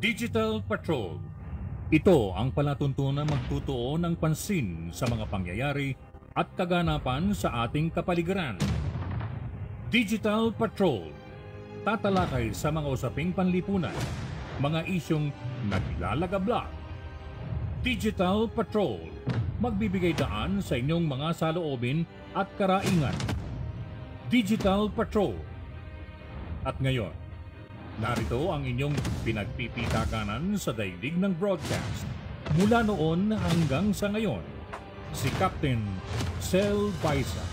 Digital Patrol. Ito ang palatuntunan magtutuo ng pansin sa mga pangyayari at kaganapan sa ating kapaligiran. Digital Patrol. Tatalakay sa mga usaping panlipunan, mga isyong naglalagablak. Digital Patrol. Magbibigay daan sa inyong mga saloobin at karaingan. Digital Patrol. At ngayon, Narito ang inyong pinagpipitakanan sa daigdig ng broadcast. Mula noon hanggang sa ngayon, si Captain Cel Baisa.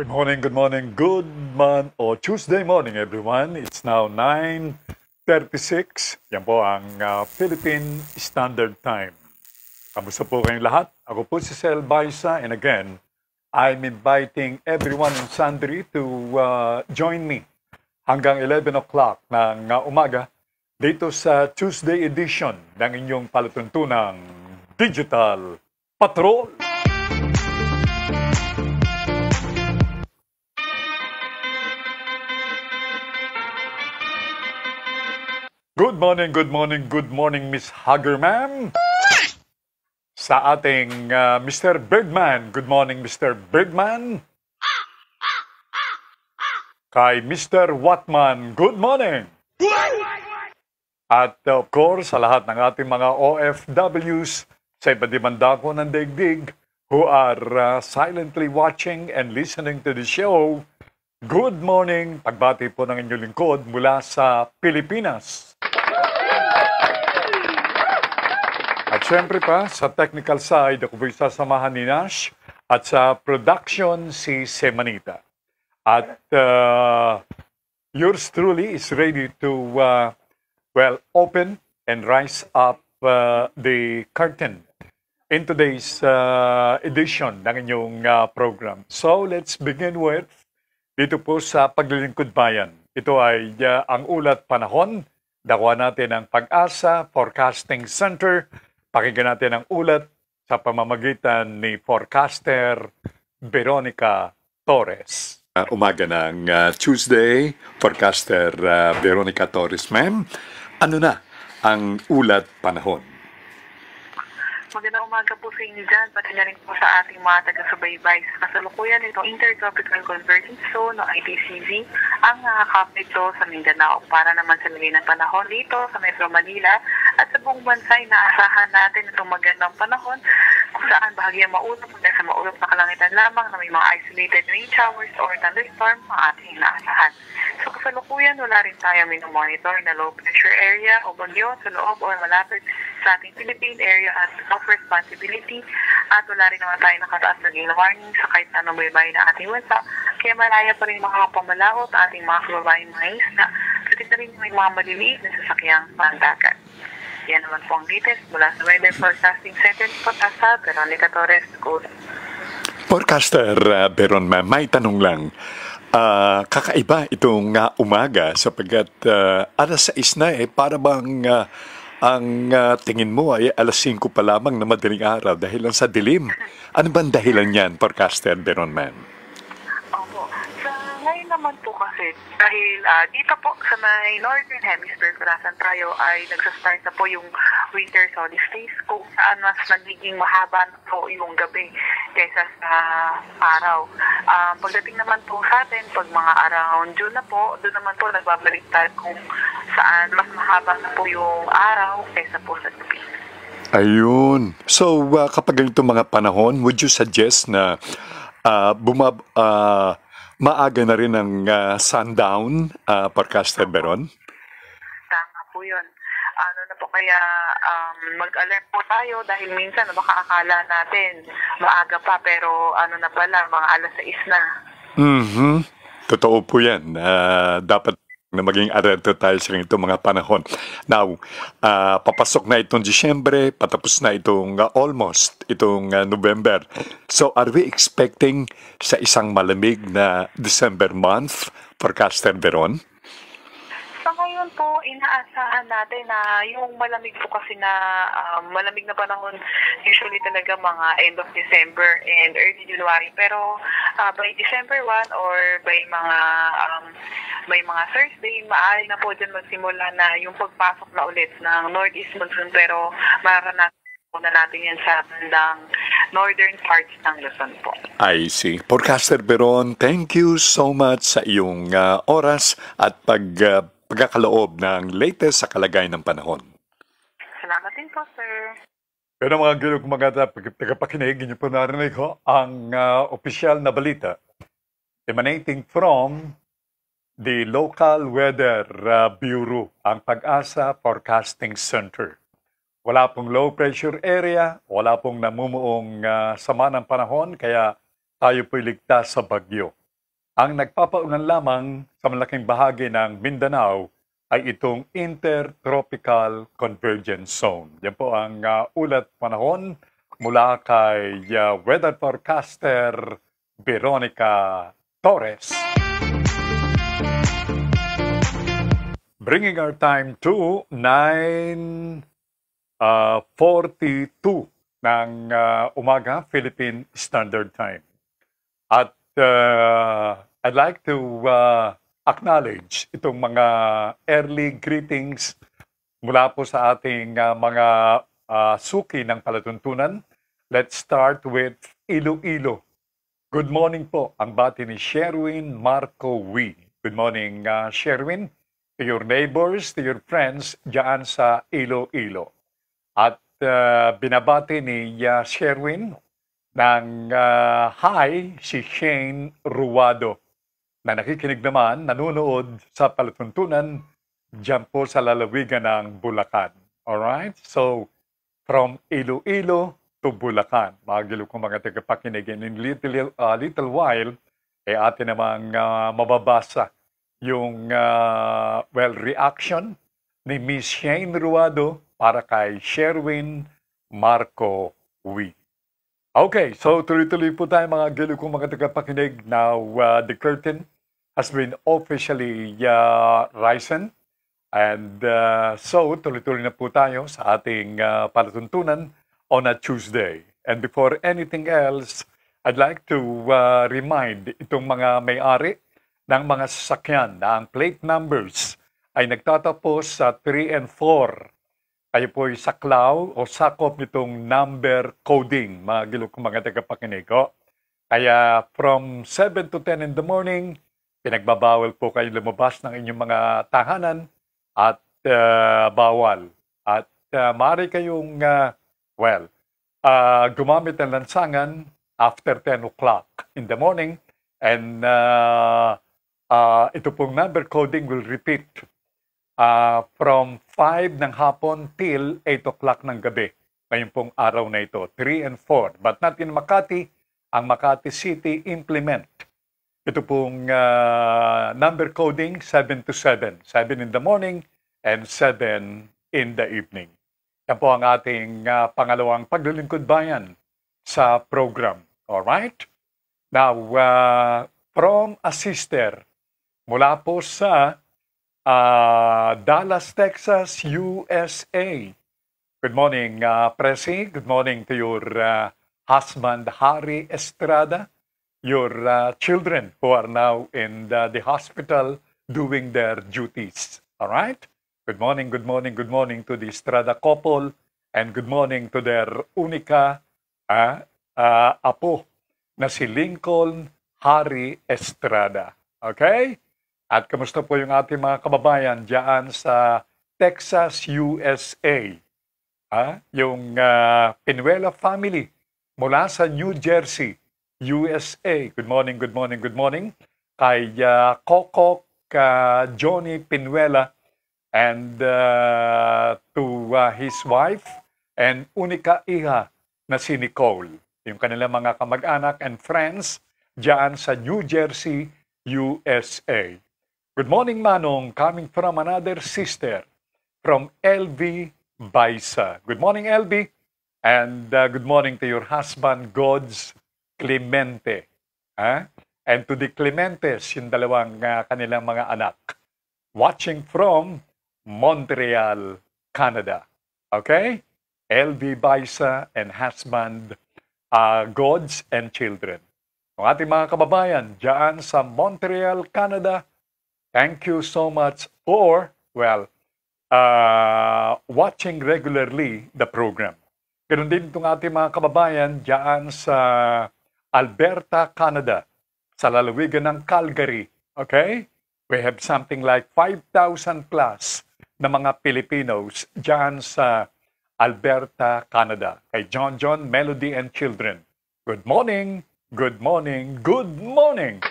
Good morning, good morning, good man o Tuesday morning everyone. It's now 9.36. Yan po ang uh, Philippine Standard Time. Kamusta po kayong lahat? Ako po si Cel Baisa and again, I'm inviting everyone in Sundry to uh, join me hanggang 11 o'clock ng uh, umaga dito sa Tuesday edition ng inyong palatuntunang Digital Patrol. Good morning, good morning, good morning, Miss Hugger, ma'am sa ating uh, ah, Mr. Birdman. Good morning, Mr. Birdman. Kay Mr. Watman, good morning. At of course, sa lahat ng ating mga OFWs sa iba't ibang dako ng daigdig who are uh, silently watching and listening to the show, good morning. Pagbati po ng inyong lingkod mula sa Pilipinas. Siyempre pa, sa technical side, ako po'y sasamahan ni Nash at sa production si Semanita. At uh, yours truly is ready to, uh, well, open and rise up uh, the curtain in today's uh, edition ng inyong uh, program. So, let's begin with dito po sa Paglilingkod Bayan. Ito ay uh, ang ulat panahon. Dakuha natin ang Pag-asa Forecasting Center Pakinggan natin ang ulat sa pamamagitan ni forecaster Veronica Torres. Uh, umaga ng uh, ah, Tuesday, forecaster uh, Veronica Torres, ma'am. Ano na ang ulat panahon? Magandang umaga po sa inyo dyan, pati na po sa ating mga taga-subaybay. Sa kasalukuyan itong Intertropical Convergence Zone o ITCZ ang nakakapit uh, sa Mindanao para naman sa ng panahon dito sa Metro Manila at sa buong bansa ay naasahan natin itong magandang panahon kung saan bahagyang maulap hanggang sa maulap na kalangitan lamang na may mga isolated rain showers or thunderstorm ang ating inaasahan. So kasalukuyan, wala rin tayo minomonitor na low pressure area o bagyo sa loob or malapit sa ating Philippine area at of responsibility at wala rin naman tayo nakataas na gale warning sa kahit anong baybay na ating bansa. Kaya malaya pa rin mga makakapamalaot ating mga kababayan mga isla. Pati na rin may mga maliliit na sasakyang pandagat. Yan naman po ang details mula sa Weather Forecasting Center ni Potasa, Veronica Torres, Good. Forecaster uh, Beron, ma, may tanong lang. Uh, kakaiba itong uh, umaga sapagkat uh, alas 6 na eh, para bang uh, ang uh, tingin mo ay alas 5 pa lamang na madaling araw dahil lang sa dilim. Ano bang dahilan niyan, Forecaster Beron, ma'am? dahil uh, dito po sa may northern hemisphere kung nasan tayo ay nagsastart na po yung winter solstice kung saan mas nagiging mahaba na po yung gabi kaysa sa araw. Uh, pagdating naman po sa atin, pag mga around June na po, doon naman po nagbabaliktad kung saan mas mahaba na po yung araw kaysa po sa gabi. Ayun. So, uh, kapag ganito mga panahon, would you suggest na uh, bumab... Uh, Maaga na rin ang uh, sundown, uh, ah, Parcaster Beron? Tama po yun. Ano na po kaya um, mag-alert po tayo dahil minsan ano, baka akala natin maaga pa pero ano na pala, mga alas 6 na. Mm-hmm. Totoo po yan. Uh, dapat na maging arento tayo sa ganitong mga panahon. Now, uh, papasok na itong Disyembre, patapos na itong uh, almost, itong uh, November. So are we expecting sa isang malamig na December month, forecaster Veron? po, inaasahan natin na yung malamig po kasi na um, malamig na panahon usually talaga mga end of December and early January. Pero uh, by December 1 or by mga um, by mga Thursday, maaari na po dyan magsimula na yung pagpasok na ulit ng northeast monsoon pero maranasan na natin yan sa bandang northern parts ng Luzon po. I see. Forecaster Beron, thank you so much sa iyong uh, oras at pag uh, pagkakaloob ng latest sa kalagayan ng panahon. Salamat din po, sir. Pero mga gilog mga tagapakinig, inyo po narinig ko ang uh, opisyal na balita emanating from the Local Weather uh, Bureau, ang Pag-asa Forecasting Center. Wala pong low pressure area, wala pong namumuong uh, sama ng panahon, kaya tayo po ligtas sa bagyo. Ang nagpapaulan lamang sa malaking bahagi ng Mindanao ay itong Intertropical Convergence Zone. Yan po ang uh, ulat panahon mula kay uh, weather forecaster Veronica Torres. Bringing our time to 9.42 uh, ng uh, umaga, Philippine Standard Time. At uh, I'd like to uh, acknowledge itong mga early greetings mula po sa ating uh, mga uh, suki ng palatuntunan. Let's start with Iloilo. Good morning po, ang bati ni Sherwin Marco Wee. Good morning, uh, Sherwin, to your neighbors, to your friends dyan sa Iloilo. At uh, binabati ni uh, Sherwin ng uh, Hi si Shane Ruado na nakikinig naman, nanonood sa palatuntunan dyan po sa lalawigan ng Bulacan. Alright? So, from Iloilo to Bulacan. Magilo ko mga tagapakinig. in little, uh, little while, eh atin namang uh, mababasa yung, uh, well, reaction ni Miss Shane Ruado para kay Sherwin Marco Wee. Okay, so tuloy-tuloy po tayo mga gilo kong mga tagapakinig. Now, uh, the curtain has been officially uh, risen. And uh, so, tuloy-tuloy na po tayo sa ating uh, palatuntunan on a Tuesday. And before anything else, I'd like to uh, remind itong mga may-ari ng mga sasakyan na ang plate numbers ay nagtatapos sa 3 and 4 kayo po ay saklaw o sakop nitong number coding, mga gilog kong mga tagapakinig. O, oh. kaya from 7 to 10 in the morning, pinagbabawal po kayo lumabas ng inyong mga tahanan at uh, bawal. At uh, maaari kayong, uh, well, uh, gumamit ng lansangan after 10 o'clock in the morning and uh, uh, ito pong number coding will repeat uh, from 5 ng hapon till 8 o'clock ng gabi. Ngayon pong araw na ito, 3 and 4. But not in Makati, ang Makati City implement. Ito pong uh, number coding 7 to 7. 7 in the morning and 7 in the evening. Yan po ang ating uh, pangalawang paglilingkod bayan sa program. Alright? Now, uh, from a sister mula po sa uh, Dallas, Texas, USA. Good morning, uh, Presi. Good morning to your uh, husband, Harry Estrada, your uh, children who are now in the, the, hospital doing their duties. All right? Good morning, good morning, good morning to the Estrada couple, and good morning to their unica uh, uh apo na si Lincoln Harry Estrada. Okay? At kamusta po yung ating mga kababayan diyan sa Texas, USA? Ha? Yung uh, Pinuela family mula sa New Jersey, USA. Good morning, good morning, good morning. Kay uh, ah, Coco uh, ah, Johnny Pinuela and uh, to uh, his wife and unika iha na si Nicole. Yung kanilang mga kamag-anak and friends diyan sa New Jersey, USA. Good morning, Manong, coming from another sister from LB Baisa. Good morning, LB. And uh, good morning to your husband, God's Clemente. Huh? Ah? And to the Clementes, yung dalawang uh, kanilang mga anak. Watching from Montreal, Canada. Okay? LB Baisa and husband, uh, Gods and Children. Ang ating mga kababayan, dyan sa Montreal, Canada, thank you so much, or, well, uh, watching regularly the program. Ganun din itong ating mga kababayan diyan sa Alberta, Canada, sa lalawigan ng Calgary. Okay? We have something like 5,000 plus na mga Filipinos diyan sa Alberta, Canada. Kay John John, Melody and Children. Good morning! Good morning! Good morning!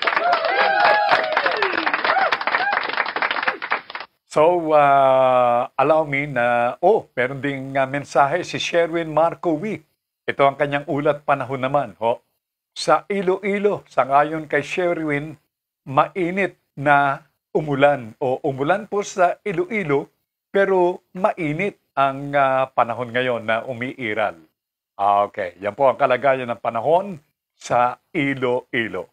So, uh, allow me na, oh, meron ding uh, mensahe si Sherwin Marco Wick. Ito ang kanyang ulat panahon naman. Ho. Sa Iloilo, sangayon kay Sherwin, mainit na umulan. O umulan po sa Iloilo, pero mainit ang uh, panahon ngayon na umiiral. Ah, okay, yan po ang kalagayan ng panahon sa Iloilo.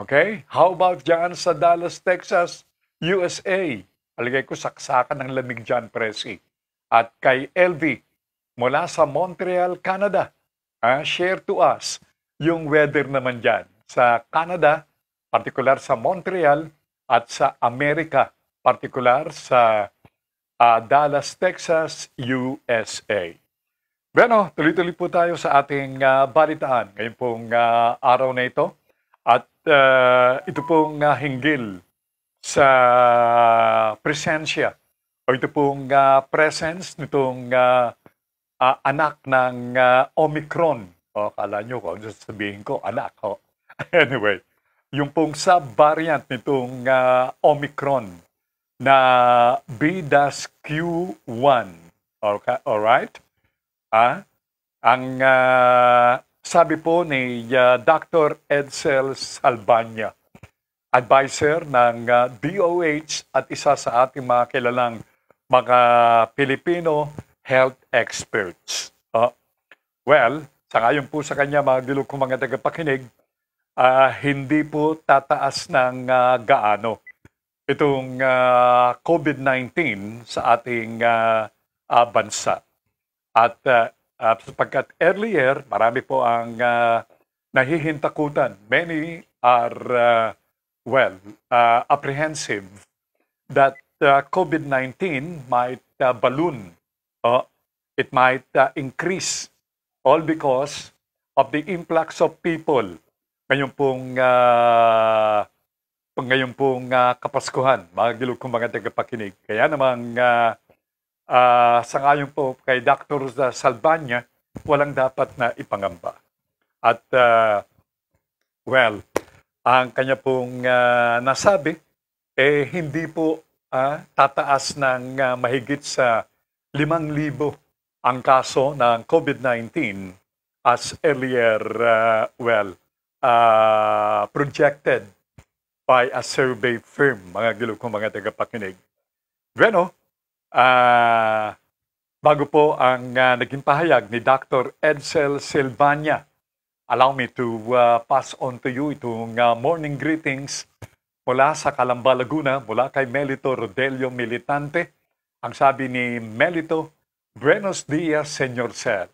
Okay? How about dyan sa Dallas, Texas, USA? Aligay ko saksakan ng lamig dyan, Presi. At kay LV mula sa Montreal, Canada. Uh, share to us yung weather naman dyan sa Canada, particular sa Montreal at sa Amerika, particular sa uh, Dallas, Texas, USA. Bueno, tuloy-tuloy po tayo sa ating uh, balitaan ngayon pong uh, araw na ito. At uh, ito pong uh, hinggil sa presensya o ito pong uh, presence nitong uh, uh, anak ng uh, Omicron. O, kala nyo ko, ano sabihin ko, anak. ko. anyway, yung pong sub-variant nitong uh, Omicron na B-Q1. Okay, alright? Ah, ang uh, sabi po ni uh, Dr. Edsel Salbanya, advisor ng DOH ah, at isa sa ating mga kilalang mga Pilipino health experts. Uh, well, sa ngayon po sa kanya mga dilog kong mga tagapakinig, uh, hindi po tataas ng uh, gaano itong uh, COVID-19 sa ating uh, uh, bansa. At uh, uh, sapagkat earlier, marami po ang uh, nahihintakutan. Many are uh, well, uh, apprehensive that uh, COVID 19 might uh, balloon, uh, it might uh, increase, all because of the influx of people ngayon pong uh, ngayon pong uh, Kapaskuhan, mga gilog kong mga tagapakinig. Kaya namang uh, uh, sangayon po kay Dr. Salbanya, walang dapat na ipangamba. At uh, well, ang kanya pong uh, nasabi, eh hindi po uh, tataas ng uh, mahigit sa 5,000 ang kaso ng COVID-19 as earlier, uh, well, uh, projected by a survey firm, mga gilog ko mga tagapakinig. Bueno, uh, bago po ang uh, naging pahayag ni Dr. Edsel Silvania, allow me to uh, pass on to you itong uh, morning greetings mula sa Calamba, Laguna, mula kay Melito Rodelio Militante. Ang sabi ni Melito, Buenos dias, Señor Sir.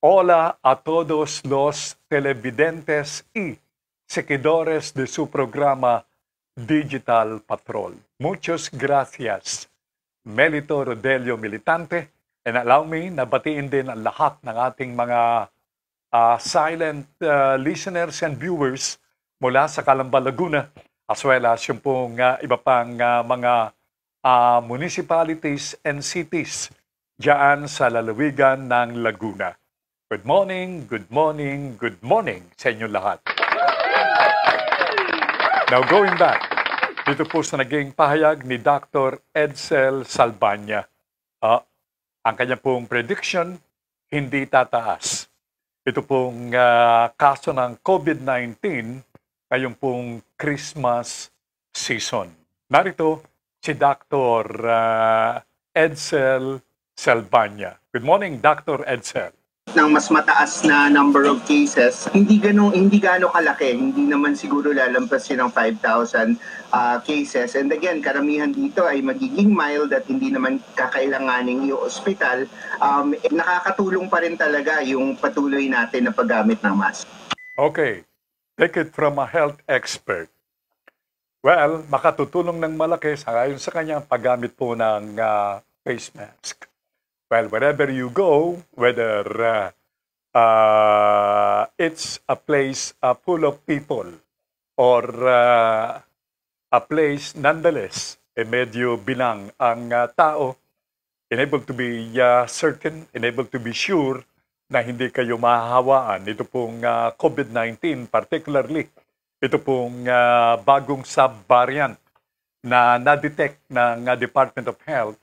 Hola a todos los televidentes y seguidores de su programa Digital Patrol. Muchas gracias, Melito Rodelio Militante. And allow me na batiin din ang lahat ng ating mga uh, silent uh, listeners and viewers mula sa Calamba, Laguna as well as yung pong uh, iba pang uh, mga uh, municipalities and cities dyan sa lalawigan ng Laguna. Good morning, good morning, good morning sa inyo lahat. Now going back, dito po sa naging pahayag ni Dr. Edsel Salbanya. Uh, ang kanya pong prediction, hindi tataas ito pong uh, kaso ng COVID-19 ngayong pong Christmas season. Narito si Dr. Uh, ah, Edsel Salbanya. Good morning, Dr. Edsel ng mas mataas na number of cases, hindi ganong hindi gaano kalaki, hindi naman siguro lalampas yun ng 5,000 uh, ah, cases. And again, karamihan dito ay magiging mild at hindi naman kakailanganin yung ospital. Um, eh, nakakatulong pa rin talaga yung patuloy natin na paggamit ng mask. Okay, take it from a health expert. Well, makatutulong ng malaki sa ayon sa kanyang paggamit po ng uh, face mask. Well, wherever you go, whether uh, uh, it's a place uh, full of people or uh, a place nonetheless, eh, medyo bilang ang uh, tao, enabled to be uh, certain, enable to be sure na hindi kayo mahahawaan. Ito pong uh, COVID-19 particularly, ito pong uh, bagong sub-variant na na-detect ng uh, Department of Health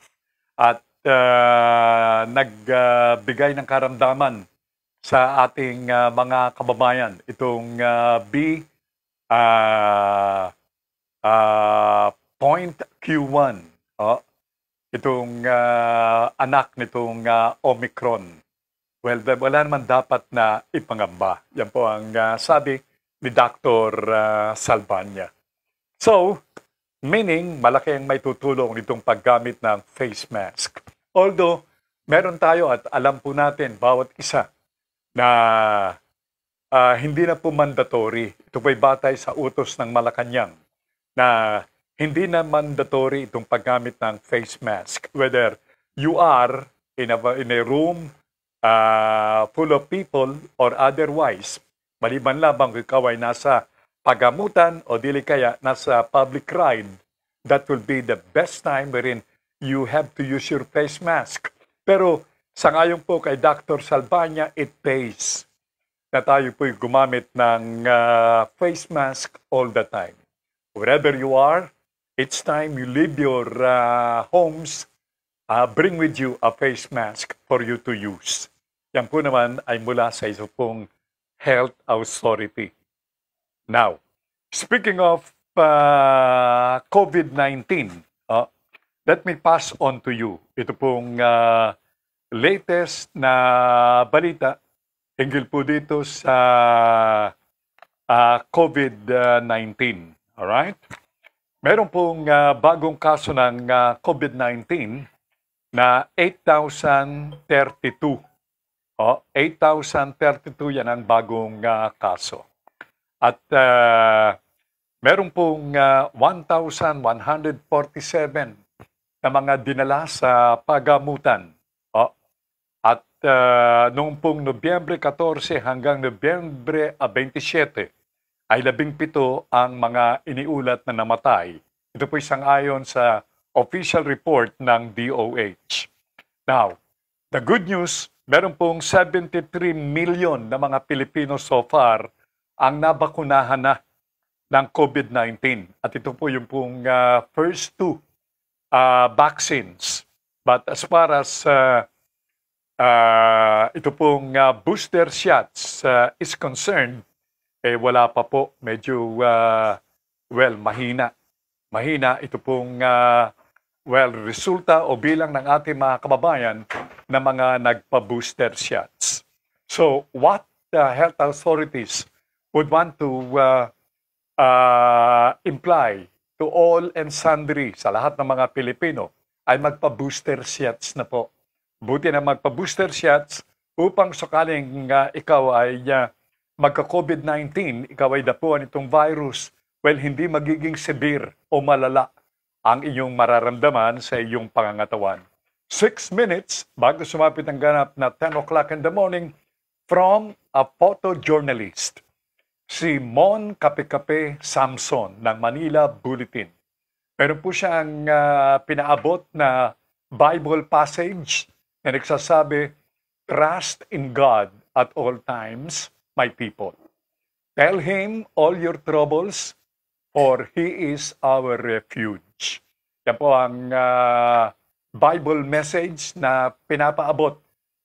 at uh, nagbigay uh, ng karamdaman sa ating uh, mga kababayan. Itong uh, B uh, uh, point Q1. Oh, itong uh, anak nitong uh, Omicron. Well, wala naman dapat na ipangamba. Yan po ang uh, sabi ni Dr. Uh, Salvanya. So, meaning malaki ang may tutulong nitong paggamit ng face mask. Although, meron tayo at alam po natin, bawat isa, na uh, hindi na po mandatory, ito po'y batay sa utos ng Malacanang, na hindi na mandatory itong paggamit ng face mask. Whether you are in a, in a room uh, full of people or otherwise, maliban labang ikaw ay nasa pagamutan o dili kaya nasa public ride, that will be the best time wherein you have to use your face mask. Pero sa ngayon po kay Dr. Salbanya, it pays na tayo po'y gumamit ng uh, face mask all the time. Wherever you are, it's time you leave your uh, homes, uh, bring with you a face mask for you to use. Yan po naman ay mula sa isa pong health authority. Now, speaking of uh, COVID-19, Let me pass on to you ito pong uh, latest na balita hinggil po dito sa uh, ah, COVID-19. All right? Meron pong uh, bagong kaso ng uh, COVID-19 na 8,032. Oh, 8,032 yan ang bagong uh, kaso. At uh, meron pong uh, 1,147 na mga dinala sa pagamutan. Oh. At uh, noong pong Nobyembre 14 hanggang Nobyembre 27 ay labing pito ang mga iniulat na namatay. Ito po isang ayon sa official report ng DOH. Now, the good news, meron pong 73 million na mga Pilipino so far ang nabakunahan na ng COVID-19. At ito po yung pong uh, first two uh, vaccines. But as far as uh, uh, ito pong uh, booster shots uh, is concerned, eh wala pa po. Medyo, uh, well, mahina. Mahina ito pong, uh, well, resulta o bilang ng ating mga kababayan na mga nagpa-booster shots. So, what the health authorities would want to uh, uh, imply to all and sundry sa lahat ng mga Pilipino ay magpa-booster shots na po. Buti na magpa-booster shots upang sakaling uh, ikaw ay uh, ah, magka-COVID-19, ikaw ay dapuan itong virus, well, hindi magiging severe o malala ang inyong mararamdaman sa iyong pangangatawan. 6 minutes bago sumapit ang ganap na 10 o'clock in the morning from a photojournalist si Mon Kapekape Samson ng Manila Bulletin. Meron po siyang uh, pinaabot na Bible passage na nagsasabi, Trust in God at all times, my people. Tell Him all your troubles, for He is our refuge. Yan po ang uh, Bible message na pinapaabot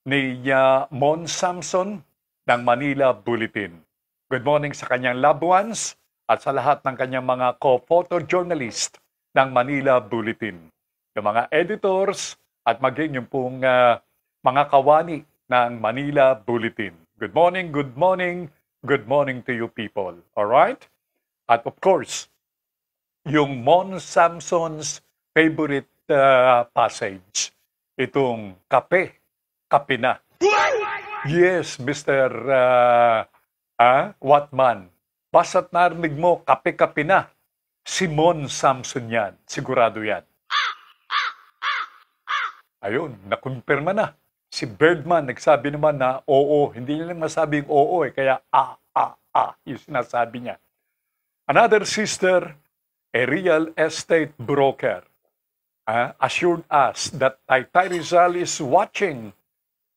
ni uh, Mon Samson ng Manila Bulletin. Good morning sa kanyang loved ones at sa lahat ng kanyang mga co-photojournalist ng Manila Bulletin. Yung mga editors at maging yung pong uh, mga kawani ng Manila Bulletin. Good morning, good morning, good morning to you people. Alright? At of course, yung Mon Samson's favorite uh, passage, itong kape, kape na. Yes, Mr. Uh, ah, Ha? Ah, what man? Basta't narinig mo, kape-kape na. Simon Samson yan. Sigurado yan. Ayun, nakumpirma na. Si Birdman nagsabi naman na oo. Hindi niya lang masabing oo eh. Kaya a, a, ah, a ah, ah, yung sinasabi niya. Another sister, a real estate broker, uh, assured us that Taytay Rizal is watching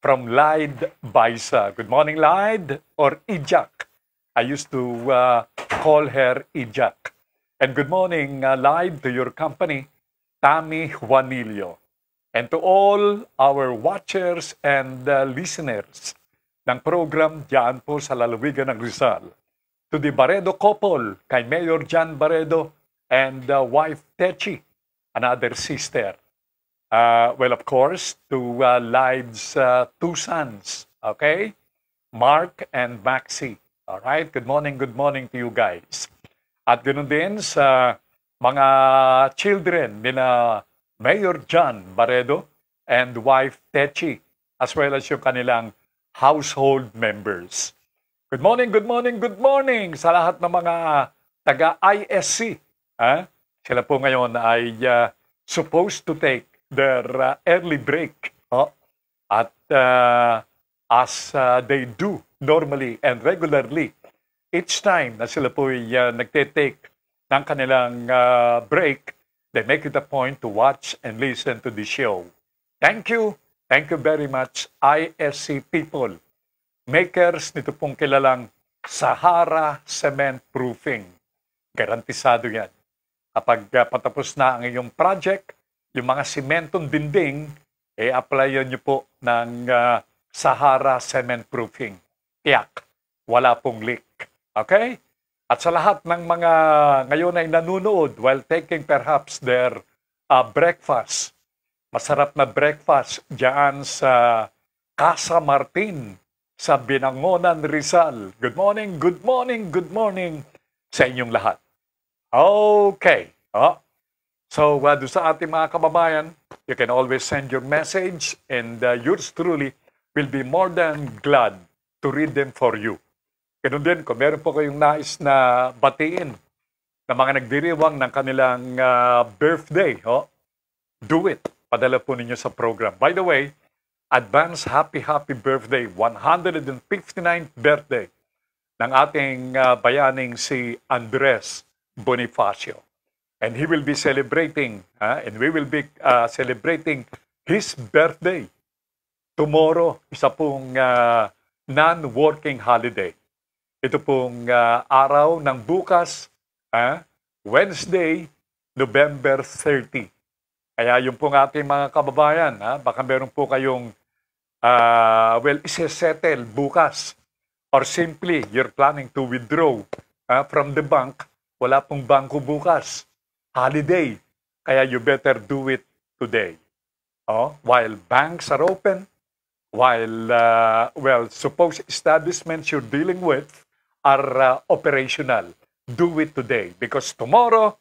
from Lide Baisa. Good morning, Lide or Ijak. I used to uh, call her Ijak. And good morning uh, live to your company, Tami Juanillo. And to all our watchers and uh, listeners ng program diyan po sa lalawigan ng Rizal. To the Baredo couple, kay Mayor Jan Baredo and uh, wife Techi, another sister. Uh, well, of course, to uh, Live's uh, two sons, okay? Mark and Maxie. Alright, good morning, good morning to you guys. At ganoon din sa mga children ni na Mayor John Barredo and wife Techi as well as yung kanilang household members. Good morning, good morning, good morning sa lahat ng mga taga-ISC. Ha? Sila po ngayon ay uh, supposed to take their uh, early break. Oh? At uh, as uh, they do, normally and regularly each time na sila po ay uh, nagte-take ng kanilang uh, break, they make it a point to watch and listen to the show. Thank you. Thank you very much, ISC people. Makers nito pong kilalang Sahara Cement Proofing. Garantisado yan. Kapag uh, patapos na ang iyong project, yung mga sementong dinding, e-applyan eh, nyo po ng uh, Sahara Cement Proofing tiyak, wala pong leak. Okay? At sa lahat ng mga ngayon ay nanonood while taking perhaps their uh, breakfast, masarap na breakfast dyan sa Casa Martin sa Binangonan, Rizal. Good morning, good morning, good morning sa inyong lahat. Okay. Oh. So, uh, doon sa ating mga kababayan, you can always send your message and uh, yours truly will be more than glad to read them for you. Ganun din, kung meron po kayong nais na batiin na mga nagdiriwang ng kanilang uh, birthday, oh, do it. Padala po ninyo sa program. By the way, advance happy happy birthday, 159th birthday ng ating uh, bayaning si Andres Bonifacio. And he will be celebrating, uh, and we will be uh, celebrating his birthday tomorrow. Isa pong uh, non-working holiday. Ito pong uh, araw ng bukas, uh, Wednesday, November 30. Kaya yung pong ating mga kababayan, ha, ah, baka meron po kayong, uh, well, isesettle bukas or simply you're planning to withdraw uh, from the bank, wala pong bangko bukas. Holiday. Kaya you better do it today. Oh, while banks are open, while, uh, well, suppose establishments you're dealing with are uh, operational. Do it today because tomorrow,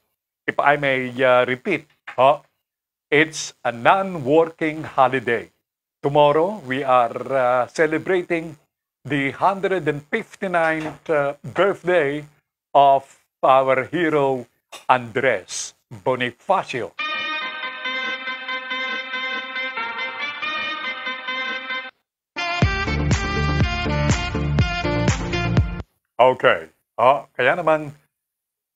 if I may uh, repeat, huh, it's a non-working holiday. Tomorrow, we are uh, celebrating the 159th uh, birthday of our hero, Andres Bonifacio. Okay. Oh, kaya naman,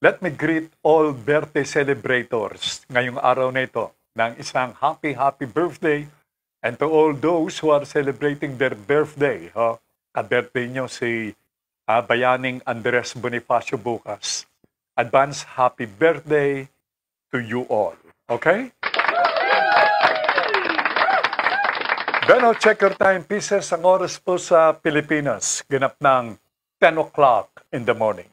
let me greet all birthday celebrators ngayong araw na ito ng isang happy, happy birthday and to all those who are celebrating their birthday. Oh, ka-birthday nyo si uh, Bayaning Andres Bonifacio bukas. Advance happy birthday to you all. Okay? Beno, checker time pieces ang oras po sa Pilipinas. Ganap ng 10 o'clock in the morning.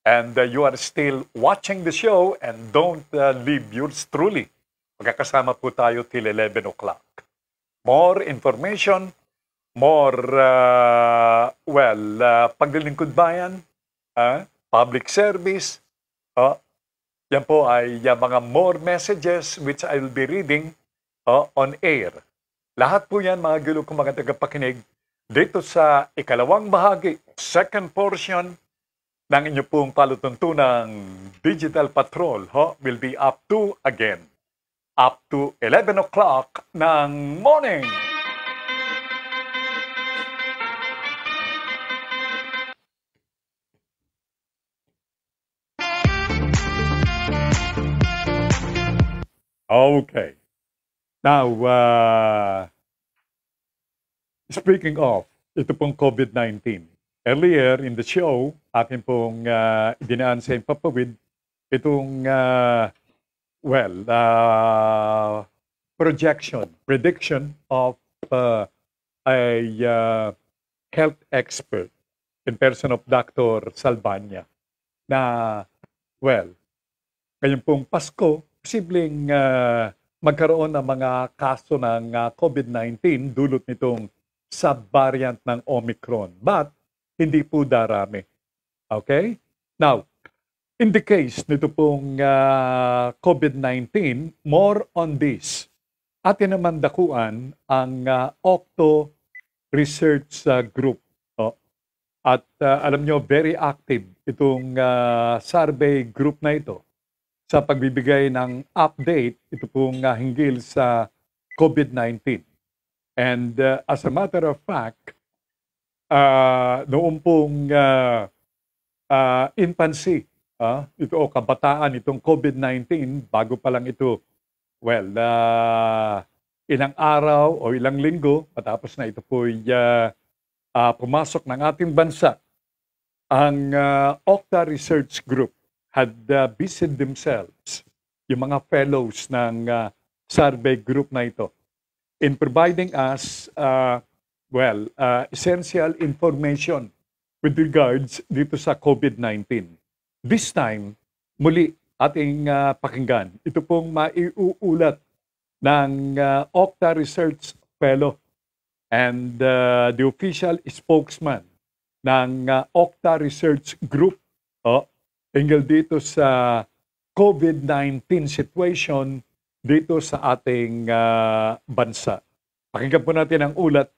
And uh, you are still watching the show and don't uh, leave yours truly. Magkakasama po tayo till 11 o'clock. More information, more, uh, well, uh, paglilingkod bayan, uh, public service, uh, yan po ay uh, mga more messages which I will be reading uh, on air. Lahat po yan, mga gulo kong mga tagapakinig, dito sa ikalawang bahagi, second portion ng inyo pong palutuntunang Digital Patrol ho, will be up to again, up to 11 o'clock ng morning. Okay. Now, uh, Speaking of, ito pong COVID-19. Earlier in the show, akin pong uh, ah, dinaan sa impapawid itong, uh, well, uh, projection, prediction of uh, a uh, health expert in person of Dr. Salbanya na, well, ngayon pong Pasko, posibleng uh, magkaroon ng mga kaso ng uh, COVID-19 dulot nitong sub-variant ng Omicron. But, hindi po darami. Okay? Now, in the case nito pong uh, ah, COVID-19, more on this. Atin naman dakuan ang uh, Octo Research uh, Group. No? Oh. At uh, alam nyo, very active itong uh, survey group na ito sa pagbibigay ng update ito pong uh, hinggil sa COVID-19. And uh, as a matter of fact, uh, noong pong uh, uh, infancy, uh, ito o kabataan, itong COVID-19, bago pa lang ito, well, uh, ilang araw o ilang linggo, matapos na ito po'y uh, uh, pumasok ng ating bansa, ang uh, Okta Research Group had uh, busied themselves, yung mga fellows ng uh, survey group na ito, in providing us, uh, well, uh, essential information with regards dito sa COVID-19. This time, muli ating uh, pakinggan. Ito pong maiuulat ng uh, Octa Research Fellow and uh, the official spokesman ng uh, Octa Research Group oh, hinggil dito sa COVID-19 situation dito sa ating uh, bansa. Pakinggan po natin ang ulat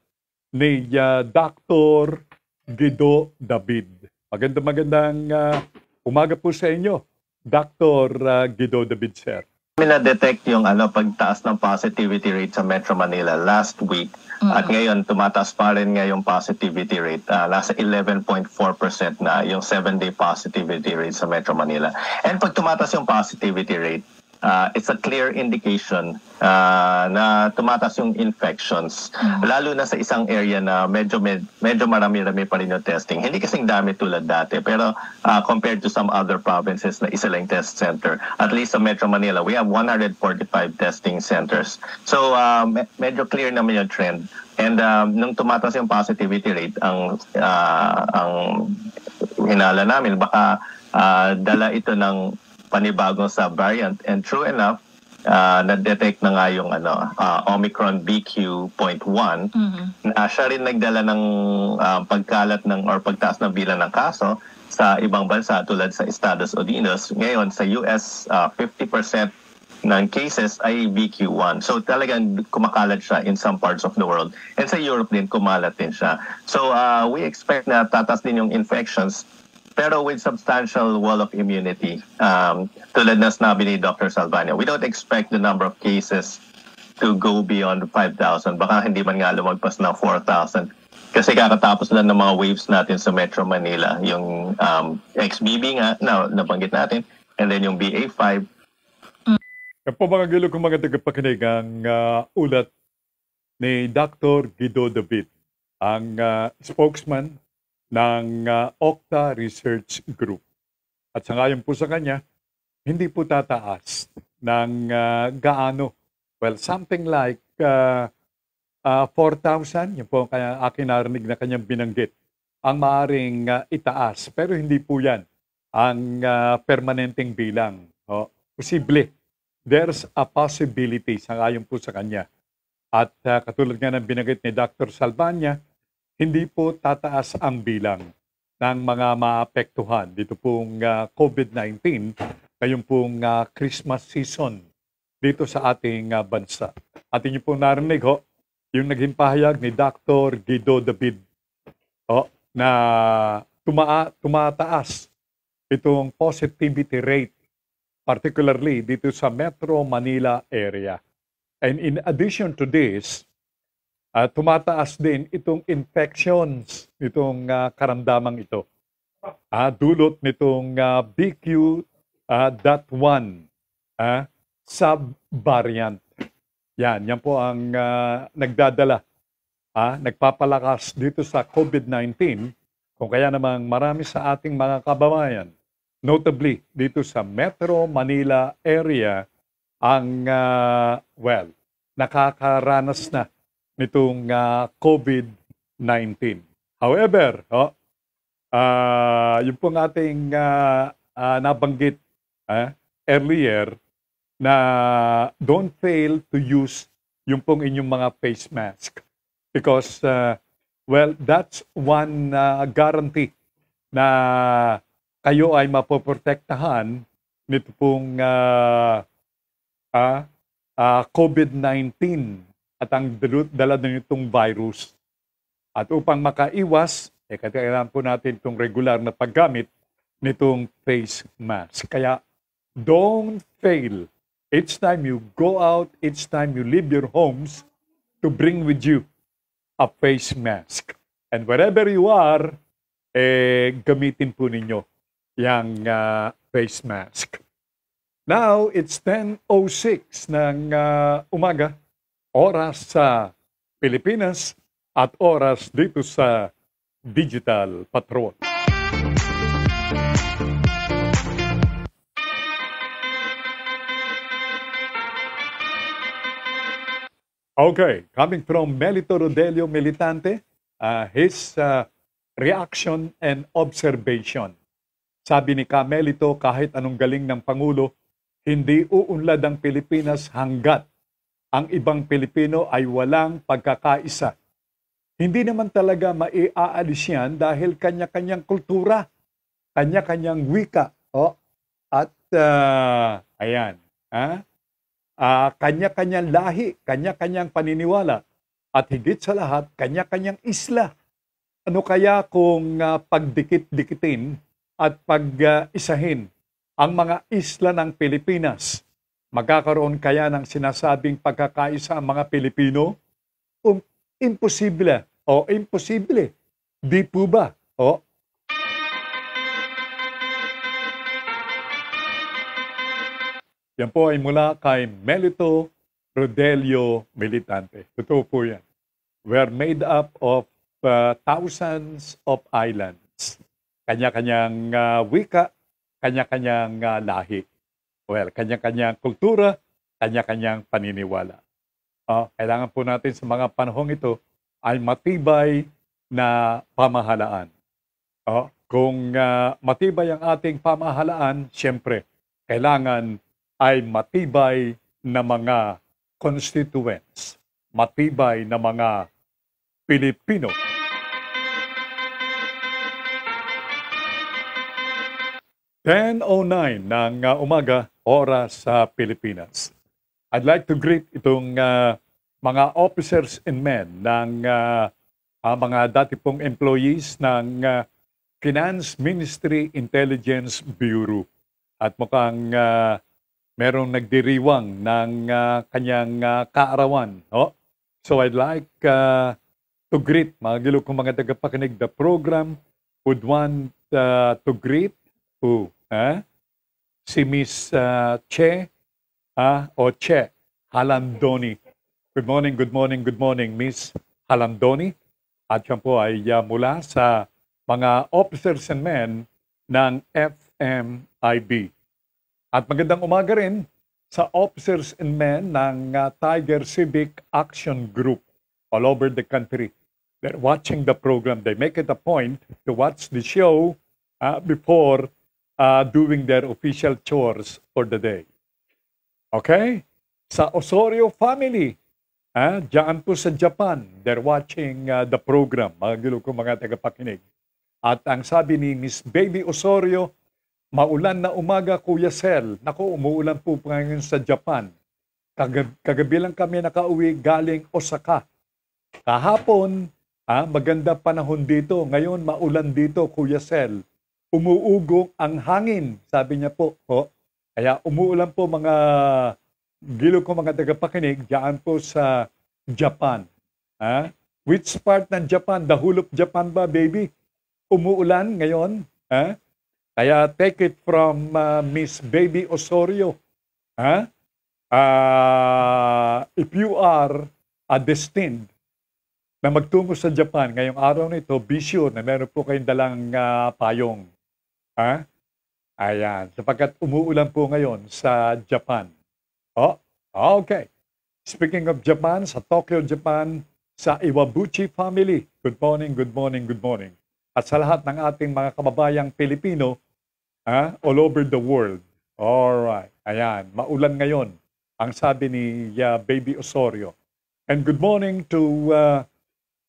ni uh, ah, Dr. Guido David. Magandang magandang uh, umaga po sa inyo, Dr. Uh, Guido David, sir namin na-detect yung ano, pagtaas ng positivity rate sa Metro Manila last week. mm At ngayon, tumataas pa rin ngayong positivity rate. Uh, nasa 11.4% na yung 7-day positivity rate sa Metro Manila. And pag tumataas yung positivity rate, uh, it's a clear indication uh, na tumatas yung infections. Mm. Lalo na sa isang area na medyo med, medyo marami-rami pa rin yung testing. Hindi kasing dami tulad dati, pero uh, compared to some other provinces na isa lang test center, at least sa Metro Manila, we have 145 testing centers. So uh, medyo clear naman yung trend. And um, nung tumatas yung positivity rate, ang uh, ang hinala namin, baka uh, dala ito ng panibagong sub-variant. And true enough, uh, na-detect na nga yung ano, uh, Omicron BQ.1 mm-hmm. na siya rin nagdala ng uh, pagkalat ng or pagtaas ng bilang ng kaso sa ibang bansa tulad sa Estados Unidos. Ngayon sa US, uh, 50% ng cases ay BQ1. So talagang kumakalat siya in some parts of the world. And sa Europe din, kumalat din siya. So uh, we expect na tatas din yung infections pero with substantial wall of immunity. Um, tulad na sinabi ni Dr. Salvania, we don't expect the number of cases to go beyond 5,000. Baka hindi man nga lumagpas na 4,000. Kasi kakatapos lang ng mga waves natin sa Metro Manila. Yung um, XBB nga, na, nabanggit natin. And then yung BA5. Yan mga gulo kong mga tagapakinig ang uh, ulat ni Dr. Guido David, ang uh, spokesman ng uh, Okta Research Group. At sangayon po sa kanya, hindi po tataas ng uh, gaano. Well, something like uh, uh, 4,000, yun po ang kanya, akin narinig na kanyang binanggit, ang maaring uh, itaas. Pero hindi po yan ang uh, permanenteng bilang. Oh, posible. There's a possibility, sangayon po sa kanya. At uh, katulad nga ng binanggit ni Dr. Salvanya, hindi po tataas ang bilang ng mga maapektuhan dito pong uh, ah, COVID-19 ngayon pong uh, Christmas season dito sa ating uh, bansa. At niyo pong narinig ho, yung naging pahayag ni Dr. Guido David ho, na tumaa, tumataas itong positivity rate particularly dito sa Metro Manila area. And in addition to this, uh, tumataas din itong infections nitong uh, ah, karamdamang ito. Uh, dulot nitong uh, BQ.1 uh, uh, sub-variant. Yan, yan po ang uh, nagdadala, uh, nagpapalakas dito sa COVID-19. Kung kaya namang marami sa ating mga kababayan, notably dito sa Metro Manila area, ang, uh, well, nakakaranas na nitong uh, ah, COVID-19. However, oh, uh, yung pong ating uh, uh, nabanggit uh, earlier na don't fail to use yung pong inyong mga face mask because uh, well that's one uh, guarantee na kayo ay mapoprotektahan nito pong uh, uh, uh, COVID-19 at ang dala na nitong virus. At upang makaiwas, eh, kailangan po natin itong regular na paggamit nitong face mask. Kaya, don't fail. Each time you go out, each time you leave your homes, to bring with you a face mask. And wherever you are, eh, gamitin po ninyo yung uh, ah, face mask. Now, it's 10.06 ng uh, umaga oras sa Pilipinas at oras dito sa Digital Patrol. Okay, coming from Melito Rodelio Militante, uh, his uh, reaction and observation. Sabi ni Camelito, kahit anong galing ng Pangulo, hindi uunlad ang Pilipinas hanggat ang ibang Pilipino ay walang pagkakaisa. Hindi naman talaga maiaalis yan dahil kanya-kanyang kultura, kanya-kanyang wika, oh, at uh, ayan, ah, uh, kanya-kanyang lahi, kanya-kanyang paniniwala, at higit sa lahat, kanya-kanyang isla. Ano kaya kung uh, pagdikit-dikitin at pag-isahin ah, ang mga isla ng Pilipinas Magkakaroon kaya ng sinasabing pagkakaisa ang mga Pilipino? Um, imposible. O, imposible. Di po ba? O, Yan po ay mula kay Melito Rodelio Militante. Totoo po yan. We're made up of uh, thousands of islands. Kanya-kanyang uh, wika, kanya-kanyang uh, lahi. Well, kanya-kanyang kultura, kanya-kanyang paniniwala. Uh, kailangan po natin sa mga panahong ito ay matibay na pamahalaan. Uh, kung uh, matibay ang ating pamahalaan, siyempre, kailangan ay matibay na mga constituents, matibay na mga Pilipino. 10.09 ng uh, umaga, oras sa Pilipinas. I'd like to greet itong uh, mga officers and men ng uh, uh, mga dati pong employees ng uh, Finance Ministry Intelligence Bureau. At mukhang uh, merong nagdiriwang ng uh, kanyang uh, kaarawan. No? So I'd like uh, to greet mga gilo kong mga tagapakinig the program. Would want uh, to greet who? eh? si Miss uh, Che ah, o Che Halandoni. Good morning, good morning, good morning, Miss Halandoni. At yan po ay uh, mula sa mga officers and men ng FMIB. At magandang umaga rin sa officers and men ng uh, Tiger Civic Action Group all over the country. They're watching the program. They make it a point to watch the show uh, before uh, doing their official chores for the day. Okay? Sa Osorio family, ah, dyan po sa Japan, they're watching uh, the program, mga gulo ko mga tagapakinig. At ang sabi ni Miss Baby Osorio, maulan na umaga Kuya Sel. Nako, umuulan po po ngayon sa Japan. Kagab- kagabi lang kami nakauwi galing Osaka. Kahapon, ah, maganda panahon dito. Ngayon, maulan dito Kuya Sel umuugong ang hangin, sabi niya po. Ho. Kaya umuulan po mga gilo ko mga tagapakinig diyan po sa Japan. Ha? Which part ng Japan? The whole of Japan ba, baby? Umuulan ngayon? Ha? Kaya take it from uh, Miss Baby Osorio. Ha? Uh, if you are uh, destined na magtungo sa Japan ngayong araw nito, be sure na meron po kayong dalang uh, payong. Ha? Ayan, sapagkat umuulan po ngayon sa Japan. Oh, oh, okay. Speaking of Japan, sa Tokyo, Japan, sa Iwabuchi family, good morning, good morning, good morning. At sa lahat ng ating mga kababayang Pilipino ha, all over the world. Alright, ayan, maulan ngayon ang sabi ni uh, Baby Osorio. And good morning to uh,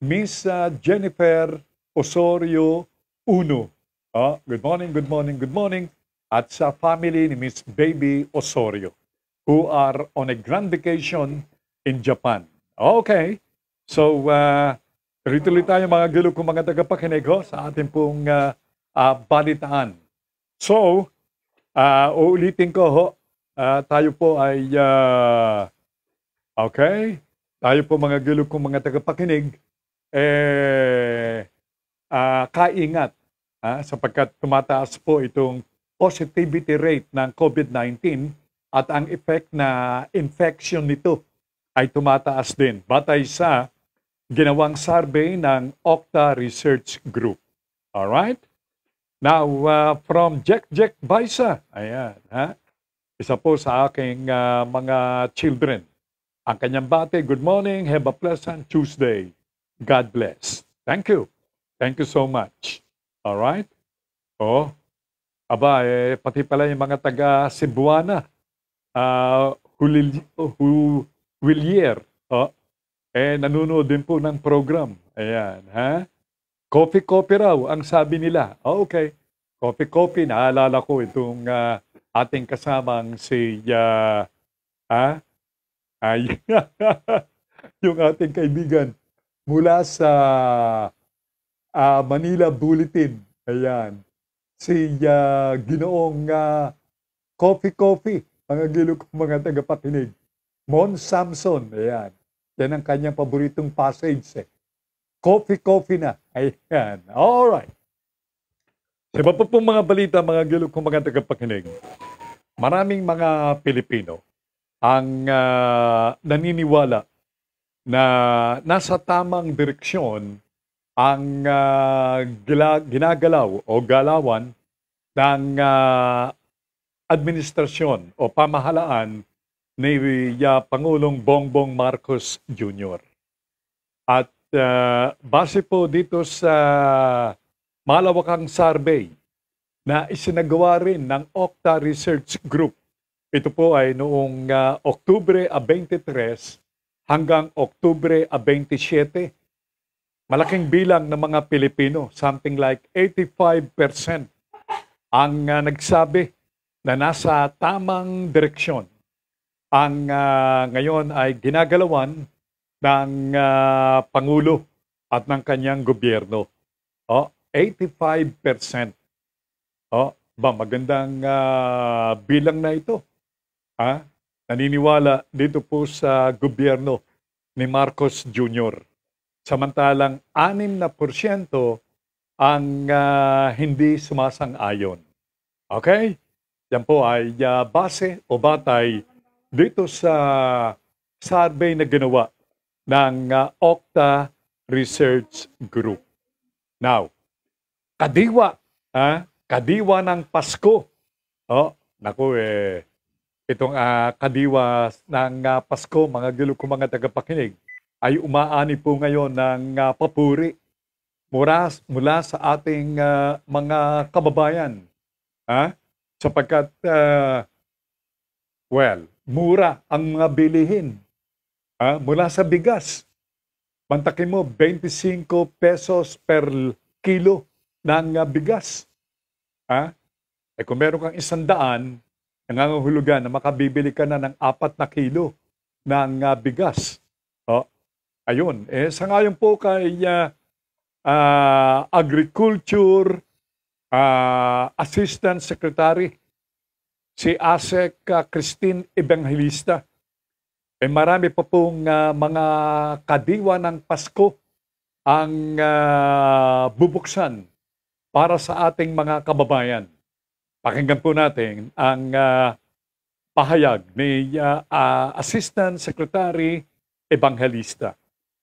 Miss uh, Jennifer Osorio Uno. Oh, good morning, good morning, good morning. At sa family ni Miss Baby Osorio, who are on a grand vacation in Japan. Okay. So, uh, rituloy tayo mga gulo kong mga tagapakinig ho, oh, sa ating pong uh, uh, balitaan. So, uh, uulitin ko ho, uh, tayo po ay, uh, okay, tayo po mga gulo kong mga tagapakinig, eh, uh, kaingat ah, sapagkat tumataas po itong positivity rate ng COVID-19 at ang effect na infection nito ay tumataas din batay sa ginawang survey ng Okta Research Group. All right? Now, uh, from Jack Jack Baisa, ayan, ha? isa po sa aking uh, mga children. Ang kanyang bate, good morning, have a pleasant Tuesday. God bless. Thank you. Thank you so much. Alright? O, oh. aba, eh, pati pala yung mga taga Cebuana, uh, ah, Hulil, Hu, Willier, oh, eh, nanonood din po ng program. Ayan, ha? Coffee-coffee raw, ang sabi nila. Oh, okay. Coffee-coffee, naalala ko itong uh, ating kasamang si, uh, ah, ha? Ay, yung ating kaibigan mula sa uh, Manila Bulletin. Ayan. Si uh, Ginoong uh, Coffee Coffee, mga gilo mga tagapakinig. Mon Samson, ayan. Yan ang kanyang paboritong passage. Eh. Coffee Coffee na. Ayan. Alright. Sa iba pa pong mga balita, mga gilo kong mga tagapakinig, maraming mga Pilipino ang uh, naniniwala na nasa tamang direksyon ang uh, gila, ginagalaw o galawan ng uh, administrasyon o pamahalaan ni uh, Pangulong Bongbong Marcos Jr. At uh, base po dito sa malawakang survey na isinagawa rin ng Octa Research Group. Ito po ay noong uh, Oktubre 23 hanggang Oktubre 27 Malaking bilang ng mga Pilipino, something like 85% ang uh, nagsabi na nasa tamang direksyon ang uh, ngayon ay ginagalawan ng uh, Pangulo at ng kanyang gobyerno. Oh, 85%. Oh, ba magandang uh, bilang na ito. Ha? Naniniwala dito po sa gobyerno ni Marcos Jr samantalang 6 ang uh, hindi sumasang-ayon. Okay? Yan po ay uh, base o batay dito sa survey na ginawa ng uh, Okta Research Group. Now, kadiwa, ah, kadiwa ng Pasko. Oh, naku eh, itong uh, kadiwa ng uh, Pasko, mga gulo ko mga tagapakinig ay umaani po ngayon ng uh, papuri mula, mula sa ating uh, mga kababayan. Ha? Sapagkat, uh, well, mura ang mga bilihin ha? mula sa bigas. Bantakin mo, 25 pesos per kilo ng uh, bigas. Ha? Eh kung meron kang isandaan, nangangahulugan na makabibili ka na ng apat na kilo ng uh, bigas. Ayun, eh, sangayon po kay uh, uh, Agriculture uh, Assistant Secretary si ASEC uh, Christine Evangelista. Eh, marami pa pong uh, mga kadiwa ng Pasko ang uh, bubuksan para sa ating mga kababayan. Pakinggan po natin ang uh, pahayag ni uh, uh, Assistant Secretary Evangelista.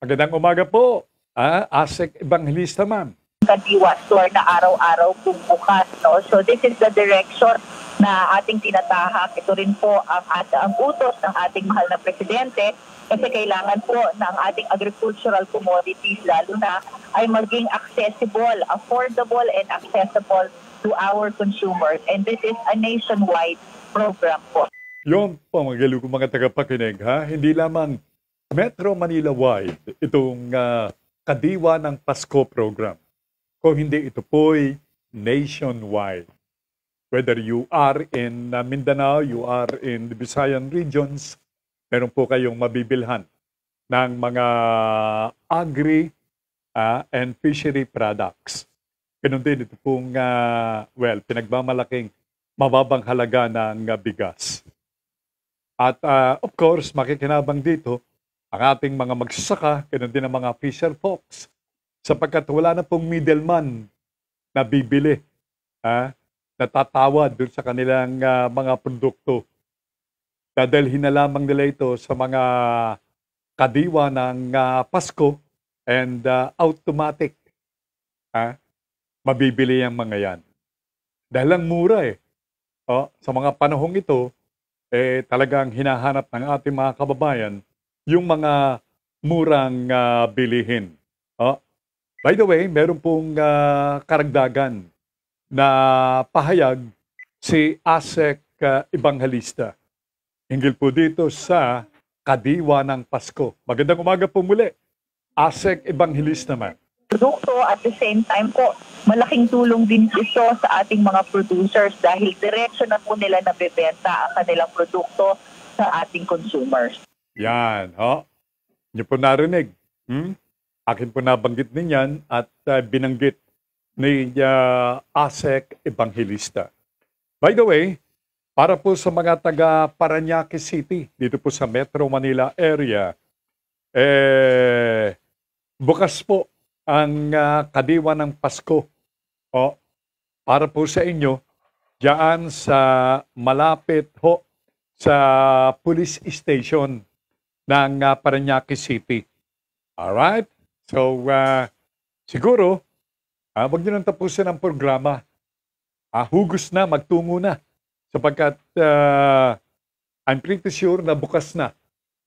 Magandang umaga po, ah, Asek Evangelista ma'am. Kadiwa store na araw-araw kung bukas. No? So this is the direction na ating tinatahak. Ito rin po ang, at, ang utos ng ating mahal na presidente kasi kailangan po na ang ating agricultural commodities lalo na ay maging accessible, affordable and accessible to our consumers. And this is a nationwide program po. Yun po, magaling mga tagapakinig ha. Hindi lamang Metro Manila-wide itong uh, Kadiwa ng Pasko program. Kung hindi ito po'y nationwide. Whether you are in uh, Mindanao, you are in the Visayan regions, meron po kayong mabibilhan ng mga agri uh, and fishery products. Ganun din ito pong, uh, well, pinagmamalaking mababang halaga ng uh, bigas. At uh, of course, makikinabang dito ang ating mga magsasaka, ganun din ang mga fisher folks, sapagkat wala na pong middleman na bibili, ha? natatawa dun sa kanilang uh, mga produkto. Dadalhin na lamang nila ito sa mga kadiwa ng uh, Pasko and uh, automatic ha? mabibili ang mga yan. Dahil lang mura eh. O, oh, sa mga panahong ito, eh, talagang hinahanap ng ating mga kababayan yung mga murang uh, bilihin. Oh. By the way, meron pong uh, karagdagan na pahayag si Asek uh, Evangelista. Hinggil po dito sa Kadiwa ng Pasko. Magandang umaga po muli. Asek Evangelista naman produkto at the same time po malaking tulong din ito sa ating mga producers dahil diretso na po nila nabebenta ang kanilang produkto sa ating consumers. Yan, ho. Niyo po narinig. Hmm? Akin po nabanggit niyan at uh, binanggit ni uh, Asek Evangelista. By the way, para po sa mga taga Paranaque City, dito po sa Metro Manila area, eh, bukas po ang uh, kadiwa ng Pasko. O, para po sa inyo, diyan sa malapit ho sa police station ng uh, Paranaque City. Alright? So, uh, siguro, uh, wag nyo nang tapusin ang programa. Uh, hugos na, magtungo na. Sapagkat uh, I'm pretty sure na bukas na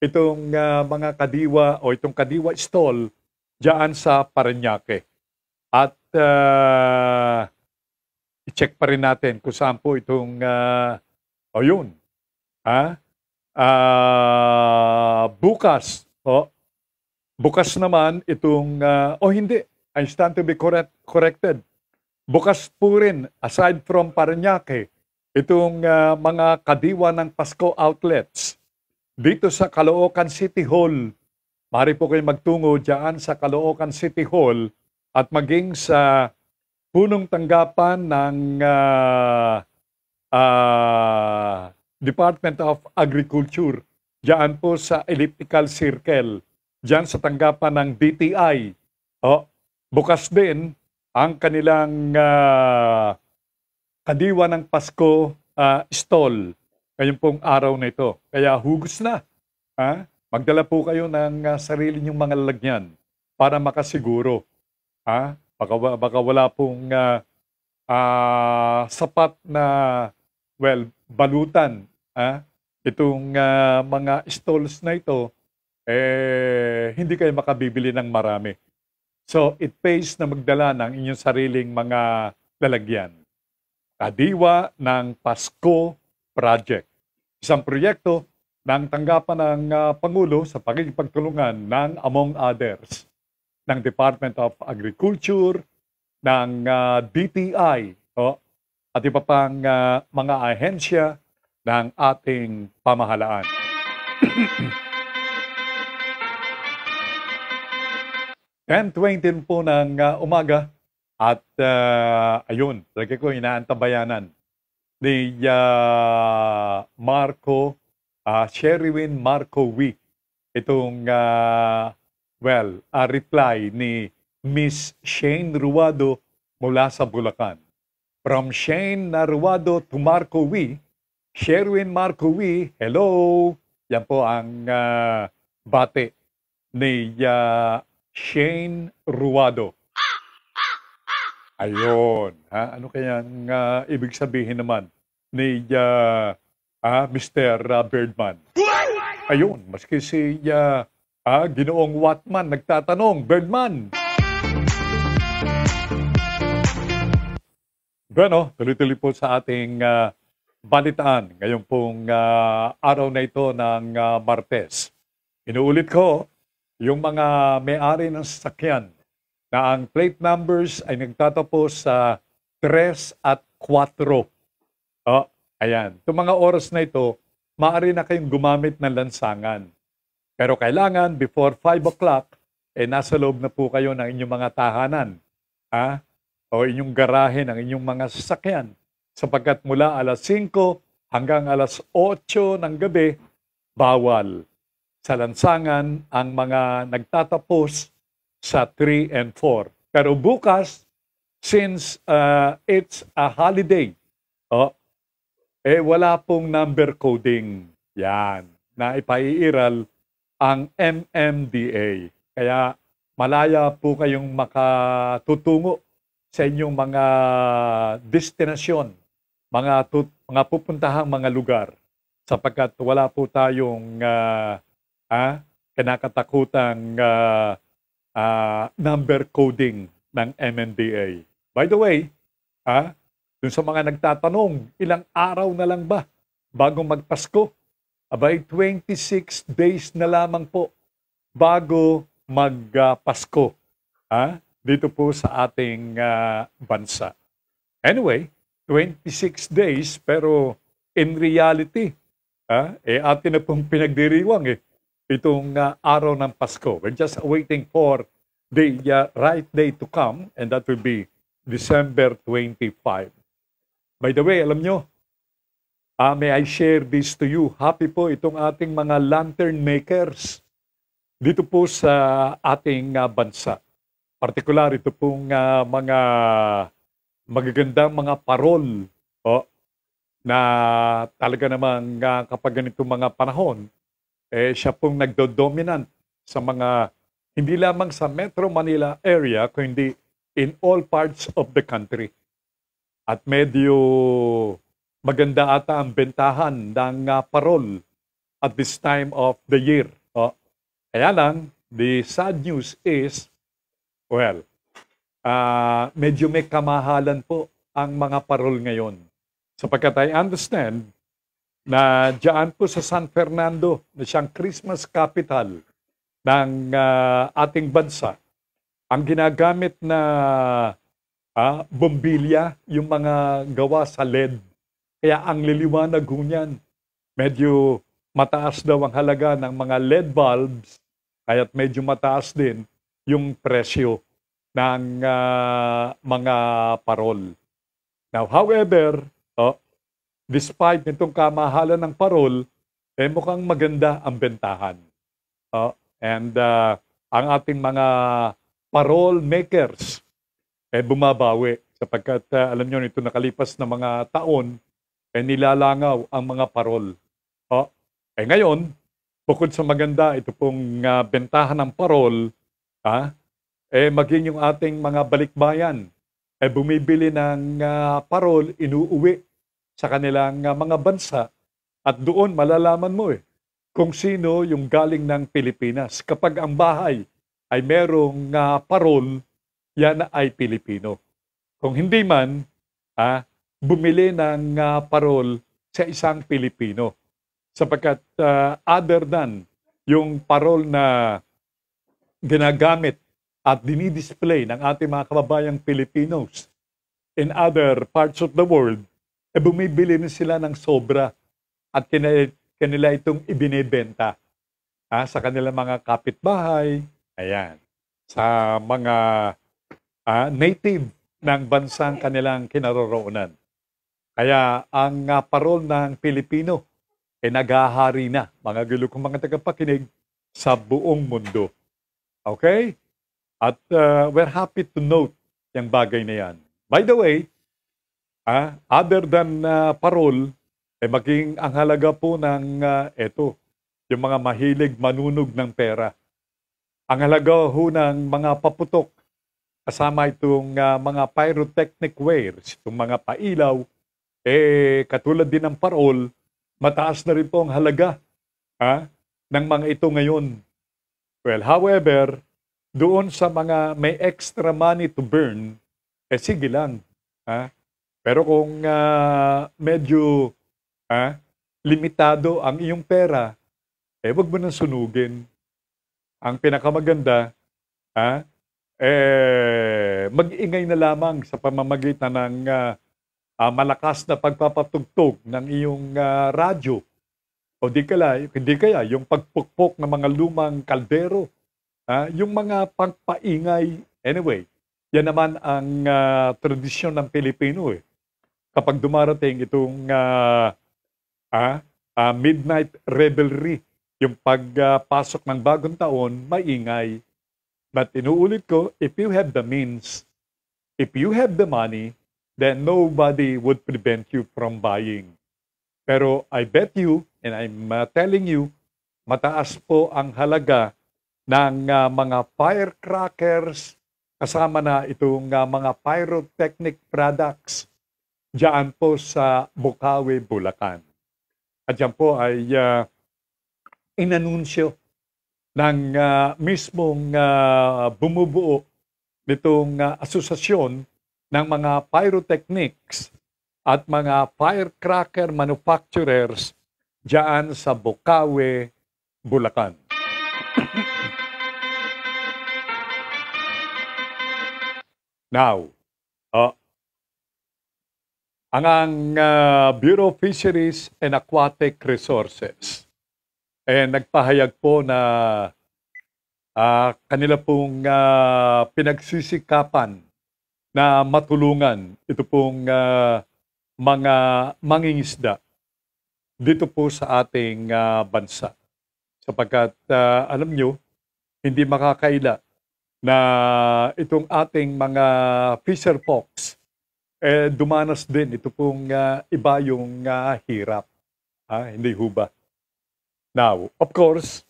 itong uh, mga kadiwa o itong kadiwa stall dyan sa Paranaque. At uh, i-check pa rin natin kung saan po itong uh, o oh yun. Ha? Uh, bukas, oh, bukas naman itong, uh, oh hindi, I stand to be correct, corrected. Bukas po rin, aside from Paranaque, itong uh, mga kadiwa ng Pasko outlets dito sa Caloocan City Hall. Mari po kayo magtungo diyan sa Caloocan City Hall at maging sa punong tanggapan ng uh, uh, Department of Agriculture, diyan po sa Elliptical Circle, diyan sa tanggapan ng DTI. O, bukas din ang kanilang uh, kadiwa ng Pasko uh, stall ngayon pong araw na ito. Kaya hugus na. Ha? Magdala po kayo ng uh, sarili niyong mga lalagyan para makasiguro. Ha? Baka, baka wala pong uh, uh, sapat na well, balutan ah, itong uh, mga stalls na ito, eh, hindi kayo makabibili ng marami. So, it pays na magdala ng inyong sariling mga lalagyan. Kadiwa ng Pasko Project. Isang proyekto ng tanggapan ng uh, Pangulo sa pagkikipagtulungan ng among others ng Department of Agriculture, ng uh, ah, DTI, o, at iba pang uh, mga ahensya ng ating pamahalaan. Ten twenty po ng uh, umaga at uh, ayun, lagi ko inaantabayanan ni uh, Marco, uh, Sherwin Marco Week. Itong, uh, well, a reply ni Miss Shane Ruado mula sa Bulacan. From Shane Naruado to Marco Wee, Sherwin Marcowi, hello! Yan po ang uh, bate ni uh, Shane Ruado. Ayon. Ha? Ano kayang uh, ah, ibig sabihin naman ni uh, uh, Mr. Birdman? Ayun, maski si uh, uh, Ginoong Watman nagtatanong, Birdman! Bueno, tuloy-tuloy po sa ating uh, balitaan ngayon pong uh, araw na ito ng uh, Martes. Inuulit ko, yung mga may-ari ng sasakyan na ang plate numbers ay nagtatapos sa 3 at 4. Oh, ayan. Itong mga oras na ito, maaari na kayong gumamit ng lansangan. Pero kailangan, before 5 o'clock, eh nasa loob na po kayo ng inyong mga tahanan. Ha? Ah, o inyong garahe ng inyong mga sasakyan sapagkat mula alas 5 hanggang alas 8 ng gabi, bawal sa lansangan ang mga nagtatapos sa 3 and 4. Pero bukas, since uh, it's a holiday, oh, eh wala pong number coding. Yan, na ipaiiral ang MMDA. Kaya malaya po kayong makatutungo sa inyong mga destinasyon mga, tut- mga pupuntahang mga lugar sapagkat wala po tayong uh, ah, kinakatakutang uh, uh, number coding ng MNDA. By the way, ah, dun sa mga nagtatanong, ilang araw na lang ba bago magpasko? Abay, 26 days na lamang po bago magpasko uh, ah, dito po sa ating uh, bansa. Anyway, 26 days pero in reality, ah, eh, atin na pong pinagdiriwang eh, itong uh, araw ng Pasko. We're just waiting for the uh, right day to come and that will be December 25. By the way, alam nyo, uh, may I share this to you. Happy po itong ating mga lantern makers dito po sa ating uh, bansa. Partikular ito pong uh, mga magagandang mga parol oh, na talaga namang uh, kapag ganito mga panahon, eh, siya pong nagdo-dominant sa mga, hindi lamang sa Metro Manila area, kundi in all parts of the country. At medyo maganda ata ang bentahan ng uh, parol at this time of the year. Oh. Kaya lang, the sad news is, well, uh, medyo may kamahalan po ang mga parol ngayon. Sapagkat I understand na dyan po sa San Fernando na siyang Christmas capital ng uh, ating bansa, ang ginagamit na uh, bombilya, yung mga gawa sa LED, kaya ang liliwanag ho niyan, medyo mataas daw ang halaga ng mga LED bulbs, kaya't medyo mataas din yung presyo ng uh, mga parol. Now, however, oh, despite nitong kamahalan ng parol, eh mukhang maganda ang bentahan. Oh, and uh, ang ating mga parol makers eh bumabawi sapagkat uh, alam niyo nito nakalipas na mga taon eh nilalangaw ang mga parol. Oh, eh ngayon, bukod sa maganda ito pong uh, bentahan ng parol, ah, eh, maging yung ating mga balikbayan, eh, bumibili ng uh, parol, inuuwi sa kanilang uh, mga bansa at doon malalaman mo eh kung sino yung galing ng Pilipinas. Kapag ang bahay ay merong uh, parol, yan ay Pilipino. Kung hindi man, ah, bumili ng uh, parol sa isang Pilipino. Sapagkat uh, other than yung parol na ginagamit at dinidisplay ng ating mga kababayang Pilipinos in other parts of the world, e bumibili na sila ng sobra at kanila, kanila itong ibinebenta ha, ah, sa kanila mga kapitbahay, ayan, sa mga ah, native ng bansang kanilang kinaroroonan. Kaya ang uh, parol ng Pilipino ay eh, naghahari na, mga gulukong mga tagapakinig, sa buong mundo. Okay? At uh, we're happy to note yung bagay na yan. By the way, ah, other than uh, parol, eh maging ang halaga po ng uh, eto, yung mga mahilig manunog ng pera. Ang halaga ho ng mga paputok, kasama itong uh, mga pyrotechnic wares, itong mga pailaw, eh katulad din ng parol, mataas na rin po ang halaga ha, ng mga ito ngayon. Well, however, doon sa mga may extra money to burn, eh sige lang. Ha? Pero kung uh, medyo ha, limitado ang iyong pera, eh wag mo nang sunugin. Ang pinakamaganda, ha, eh, mag-ingay na lamang sa pamamagitan ng uh, uh, malakas na pagpapatugtog ng iyong uh, radyo. O di kaya, di kaya, yung pagpukpok ng mga lumang kaldero Uh, yung mga pangpaingay, anyway, yan naman ang uh, tradisyon ng Pilipino eh. Kapag dumarating itong uh, uh, uh, midnight revelry, yung pagpasok uh, ng bagong taon, maingay. But inuulit ko, if you have the means, if you have the money, then nobody would prevent you from buying. Pero I bet you, and I'm uh, telling you, mataas po ang halaga ng uh, mga firecrackers, kasama na itong uh, mga pyrotechnic products dyan po sa Bukawi, Bulacan. At dyan po ay uh, inanunsyo ng uh, mismong uh, bumubuo nitong uh, asosasyon ng mga pyrotechnics at mga firecracker manufacturers dyan sa Bukawi, Bulacan. Now, uh, ang ang uh, Bureau of Fisheries and Aquatic Resources eh, nagpahayag po na uh, kanila pong uh, pinagsisikapan na matulungan ito pong uh, mga mangingisda dito po sa ating uh, bansa. Sapagkat uh, alam nyo, hindi makakaila na itong ating mga fisher folks eh, dumanas din ito pong uh, iba yung uh, hirap. Ha? Ah, hindi huba. ba? Now, of course,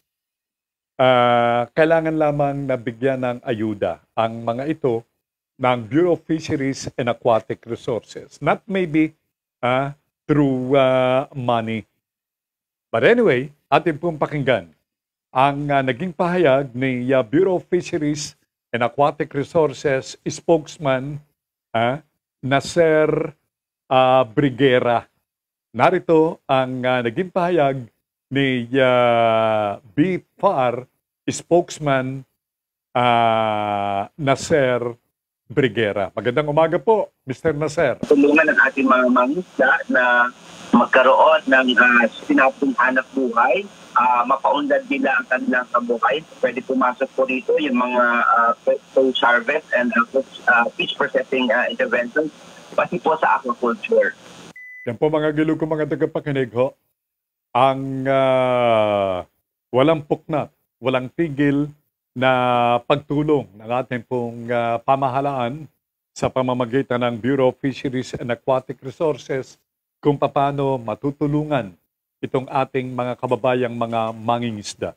uh, kailangan lamang nabigyan ng ayuda ang mga ito ng Bureau of Fisheries and Aquatic Resources. Not maybe uh, through uh, money. But anyway, atin pong pakinggan ang uh, naging pahayag ni uh, Bureau of Fisheries and Aquatic Resources spokesman uh, na Sir uh, ah, Brigera. Narito ang uh, naging pahayag ni uh, ah, BFAR spokesman uh, na Brigera. Magandang umaga po, Mr. Nasser. Tulungan ang ating mga mangisda na magkaroon ng uh, sinapong hanap buhay uh, ah, mapaundad nila ang kanilang kabuhay. Pwede pumasok po dito yung mga uh, post harvest and uh, fish processing uh, interventions pati po sa aquaculture. Yan po mga gilog ko mga tagapakinig ho. Ang uh, walang puknat, walang tigil na pagtulong ng ating pong uh, pamahalaan sa pamamagitan ng Bureau of Fisheries and Aquatic Resources kung paano matutulungan itong ating mga kababayang mga mangingisda.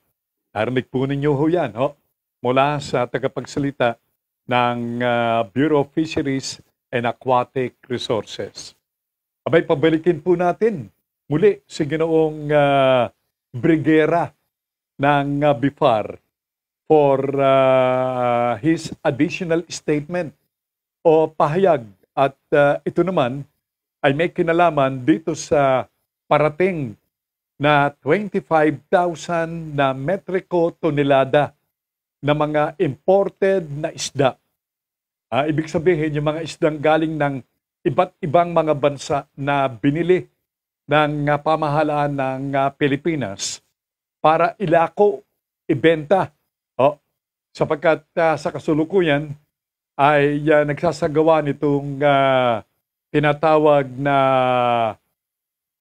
Narinig po ninyo ho yan, ho? Mula sa tagapagsalita ng uh, Bureau of Fisheries and Aquatic Resources. Abay, pabalikin po natin muli si ginoong uh, Brigera ng uh, BIFAR for uh, his additional statement o pahayag. At uh, ito naman ay may kinalaman dito sa parating na 25,000 na metriko tonelada na mga imported na isda. Uh, ibig sabihin, yung mga isdang galing ng iba't ibang mga bansa na binili ng uh, pamahalaan ng uh, Pilipinas para ilako, ibenta. Oh, sapagkat uh, sa kasulukuyan ay uh, nagsasagawa nitong uh, tinatawag na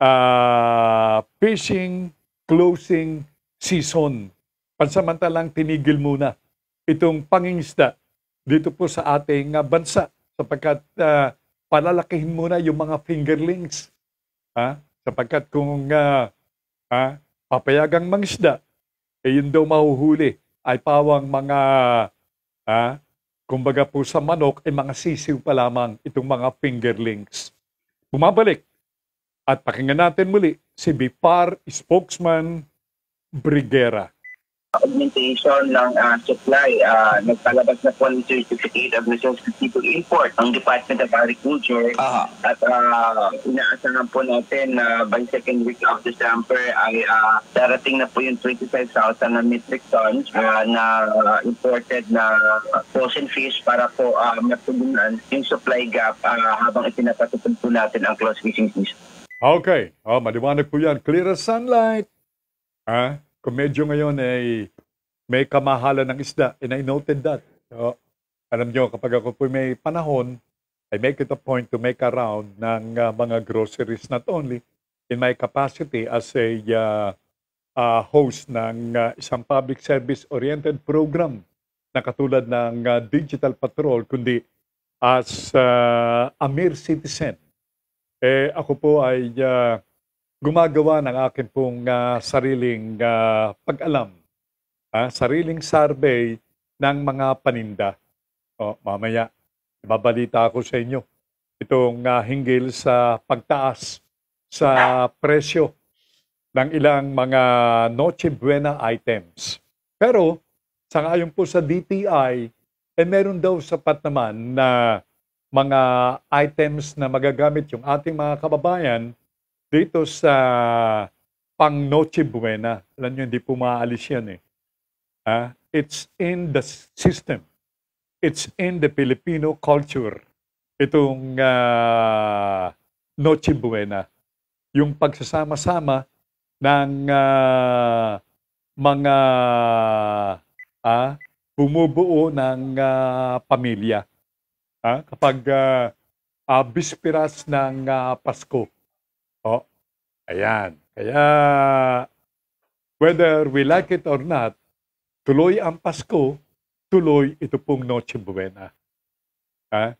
uh, fishing closing season. Pansamantalang tinigil muna itong pangingisda dito po sa ating uh, bansa sapagkat uh, palalakihin muna yung mga fingerlings. Ha? Sapagkat kung uh, ha, papayagang mangisda, eh yun daw mahuhuli ay pawang mga ha, kumbaga po sa manok ay eh, mga sisiw pa lamang itong mga fingerlings. Bumabalik at pakinggan natin muli si BIPAR spokesman Brigera augmentation ng uh, supply, uh, nagpalabas na po ng certificate of necessity to import ang Department of Agriculture uh-huh. at uh, inaasahan po natin na uh, by second week of December ay uh, darating na po yung 25,000 na metric tons uh, na uh, imported na frozen fish para po uh, matugunan yung supply gap uh, habang ipinapatupad po natin ang close fishing season. Okay. Oh, maliwanag po yan. Clear as sunlight. Ah, kung medyo ngayon ay may kamahalan ng isda, and I noted that. So, oh, alam nyo, kapag ako po may panahon, I make it a point to make a round ng uh, mga groceries not only in my capacity as a uh, uh, host ng uh, isang public service-oriented program na katulad ng uh, Digital Patrol, kundi as uh, a mere citizen eh ako po ay uh, gumagawa ng akin pong uh, sariling uh, pag-alam, uh, sariling survey ng mga paninda. O, mamaya, babalita ako sa inyo itong uh, hinggil sa pagtaas sa presyo ng ilang mga Noche Buena items. Pero, sangayon po sa DTI, eh meron daw sapat naman na mga items na magagamit yung ating mga kababayan dito sa pang Noche Buena. Alam nyo, hindi po maaalis yan eh. Uh, it's in the system. It's in the Filipino culture. Itong uh, Noche Buena. Yung pagsasama-sama ng uh, mga uh, bumubuo ng uh, pamilya ah, kapag uh, uh, bispiras ng uh, Pasko. Oh, ayan. Kaya, whether we like it or not, tuloy ang Pasko, tuloy ito pong Noche Buena. Ha?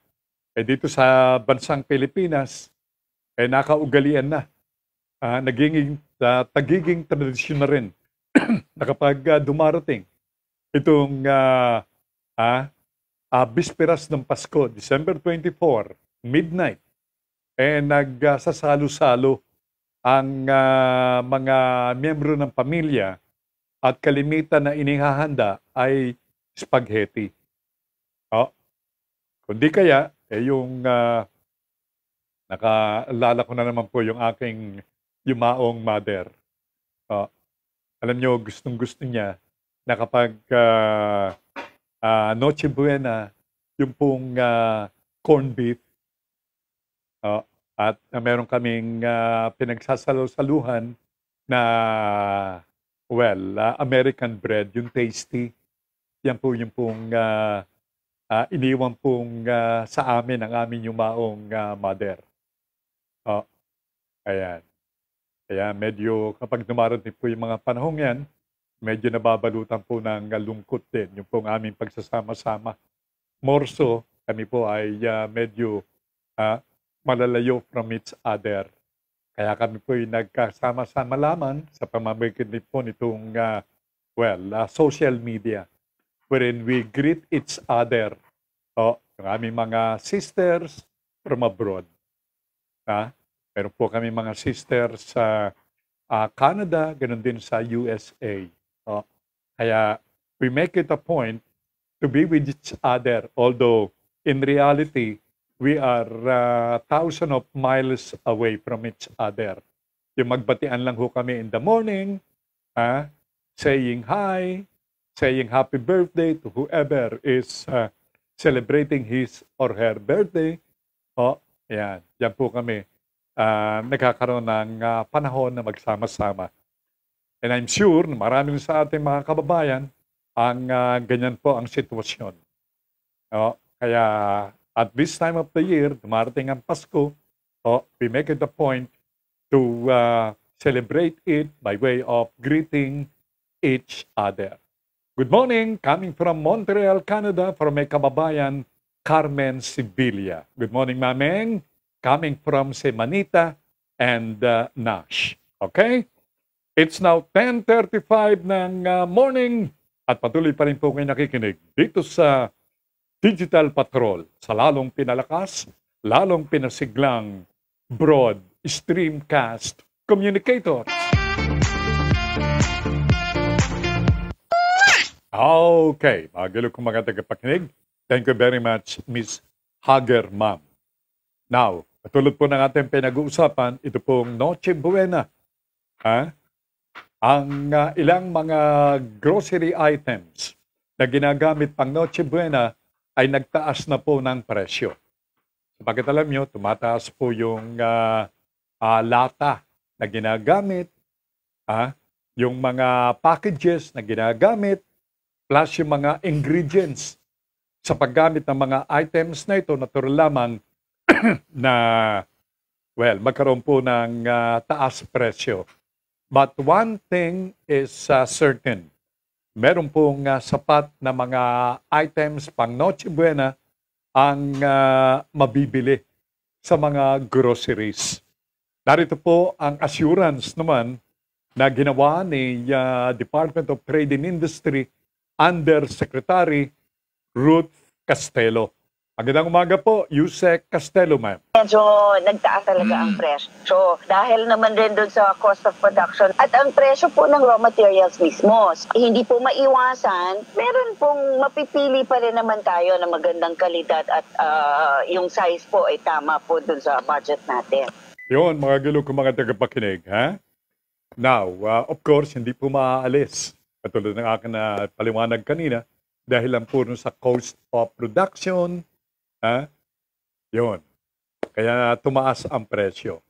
eh dito sa bansang Pilipinas, eh nakaugalian na. Ah, naging, uh, tagiging tradisyon na rin na kapag uh, dumarating itong uh, ah, uh, bisperas ng Pasko, December 24, midnight, eh nagsasalo-salo ang uh, mga miyembro ng pamilya at kalimitan na inihahanda ay spaghetti. Oh. Kundi kaya, eh yung uh, nakalala ko na naman po yung aking yumaong mother. Oh. Alam niyo gustong-gusto niya na kapag uh, uh, Noche Buena, yung pong uh, ah, corn beef. Uh, at uh, meron kaming uh, pinagsasalo-saluhan na, well, uh, American bread, yung tasty. Yan po yung pong uh, uh, iniwan pong uh, sa amin ang aming yumaong uh, mother. Oh, ayan. Ayan, medyo kapag dumarating po yung mga panahong yan, medyo nababalutan po ng lungkot din yung pong aming pagsasama-sama. More so, kami po ay uh, medyo uh, malalayo from each other. Kaya kami po ay nagkasama-sama lamang sa pamamagitan po nitong uh, well, uh, social media wherein we greet each other. O, oh, yung aming mga sisters from abroad. Ha? Meron po kami mga sisters sa uh, Canada, ganun din sa USA. Oh, kaya we make it a point to be with each other although in reality we are uh, thousand of miles away from each other. Yung magbatian lang ho kami in the morning, ha, ah, saying hi, saying happy birthday to whoever is uh, celebrating his or her birthday. O, oh, yan. Yan po kami uh, nagkakaroon ng uh, panahon na magsama-sama. And I'm sure na marami sa ating mga kababayan ang uh, ganyan po ang sitwasyon. Oh, kaya at this time of the year, dumarating ang Pasko, oh, we make it a point to uh, celebrate it by way of greeting each other. Good morning, coming from Montreal, Canada, from my kababayan, Carmen Sibilia. Good morning, Mameng. Coming from si and uh, Nash. Okay? It's now 10.35 ng uh, morning at patuloy pa rin po kayo nakikinig dito sa Digital Patrol sa lalong pinalakas, lalong pinasiglang broad streamcast communicator. Okay, magalo kong mga tagapakinig. Thank you very much, Miss Hager Ma'am. Now, katulad po ng ating pinag-uusapan, ito pong Noche Buena. Ha? ang uh, ilang mga grocery items na ginagamit pang Noche Buena ay nagtaas na po ng presyo. Sapagkat alam nyo, tumataas po yung uh, uh, lata na ginagamit, ah, uh, yung mga packages na ginagamit, plus yung mga ingredients sa paggamit ng mga items na ito, natural lamang na, well, magkaroon po ng uh, taas presyo. But one thing is uh, certain. Meron pong uh, sapat na mga items pang Noche Buena ang uh, mabibili sa mga groceries. Narito po ang assurance naman na ginawa ni uh, Department of Trade and Industry Under Secretary Ruth Castelo. Magandang umaga po, Yusek Castelo, ma'am. Medyo nagtaas talaga mm. ang presyo. So, dahil naman rin doon sa cost of production at ang presyo po ng raw materials mismo. Hindi po maiwasan, meron pong mapipili pa rin naman tayo na magandang kalidad at uh, yung size po ay tama po doon sa budget natin. Yun, mga gulo kong mga tagapakinig, ha? Now, uh, of course, hindi po maaalis. Katulad ng akin na paliwanag kanina, dahil lang po sa cost of production, Ha? Yun. Kaya tumaas ang presyo.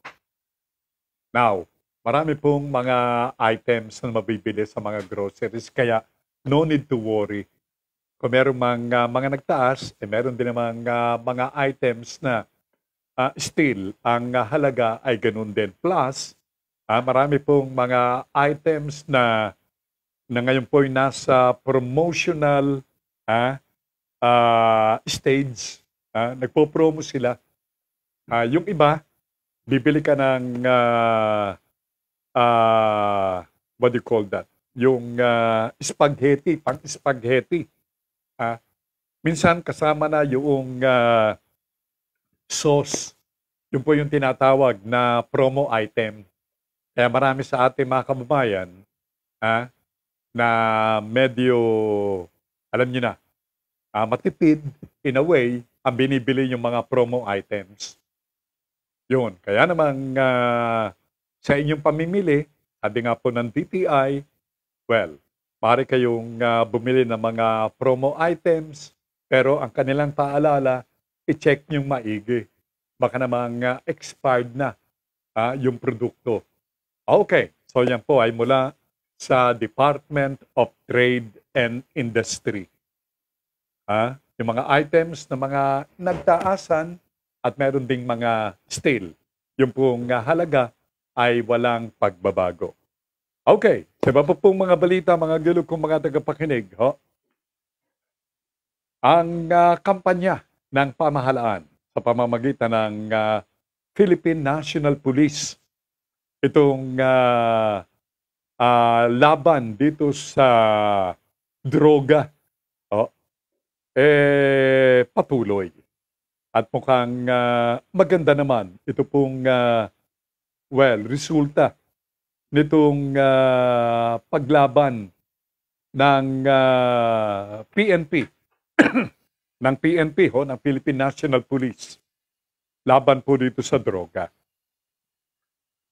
Now, marami pong mga items na mabibili sa mga groceries. Kaya no need to worry. Kung meron mga, mga nagtaas, eh, meron din mga, ah, mga items na uh, still ang halaga ay ganun din. Plus, uh, marami pong mga items na na ngayon po ay nasa promotional uh, uh, stage Uh, nagpo-promo sila. Uh, yung iba, bibili ka ng uh, uh, what do you call that? Yung uh, spaghetti, pang spaghetti. Uh, minsan kasama na yung uh, sauce. Yung po yung tinatawag na promo item. Kaya marami sa ating mga kababayan ah, na medyo, alam nyo na, ah, matipid in a way, ang binibili yung mga promo items. Yun. Kaya naman uh, ah, sa inyong pamimili, sabi nga po ng DTI, well, pare kayong uh, bumili ng mga promo items, pero ang kanilang paalala, i-check nyo maigi. Baka namang uh, expired na uh, yung produkto. Okay, so yan po ay mula sa Department of Trade and Industry. Ha? yung mga items na mga nagtaasan at meron ding mga stale. Yung pong ah, halaga ay walang pagbabago. Okay, sa iba po pong mga balita, mga gulog kong mga tagapakinig, ho? ang uh, kampanya ng pamahalaan sa pamamagitan ng uh, Philippine National Police. Itong uh, uh, laban dito sa droga eh, patuloy. At mukhang uh, maganda naman ito pong, uh, well, resulta nitong uh, paglaban ng uh, PNP, ng PNP ho, ng Philippine National Police, laban po dito sa droga.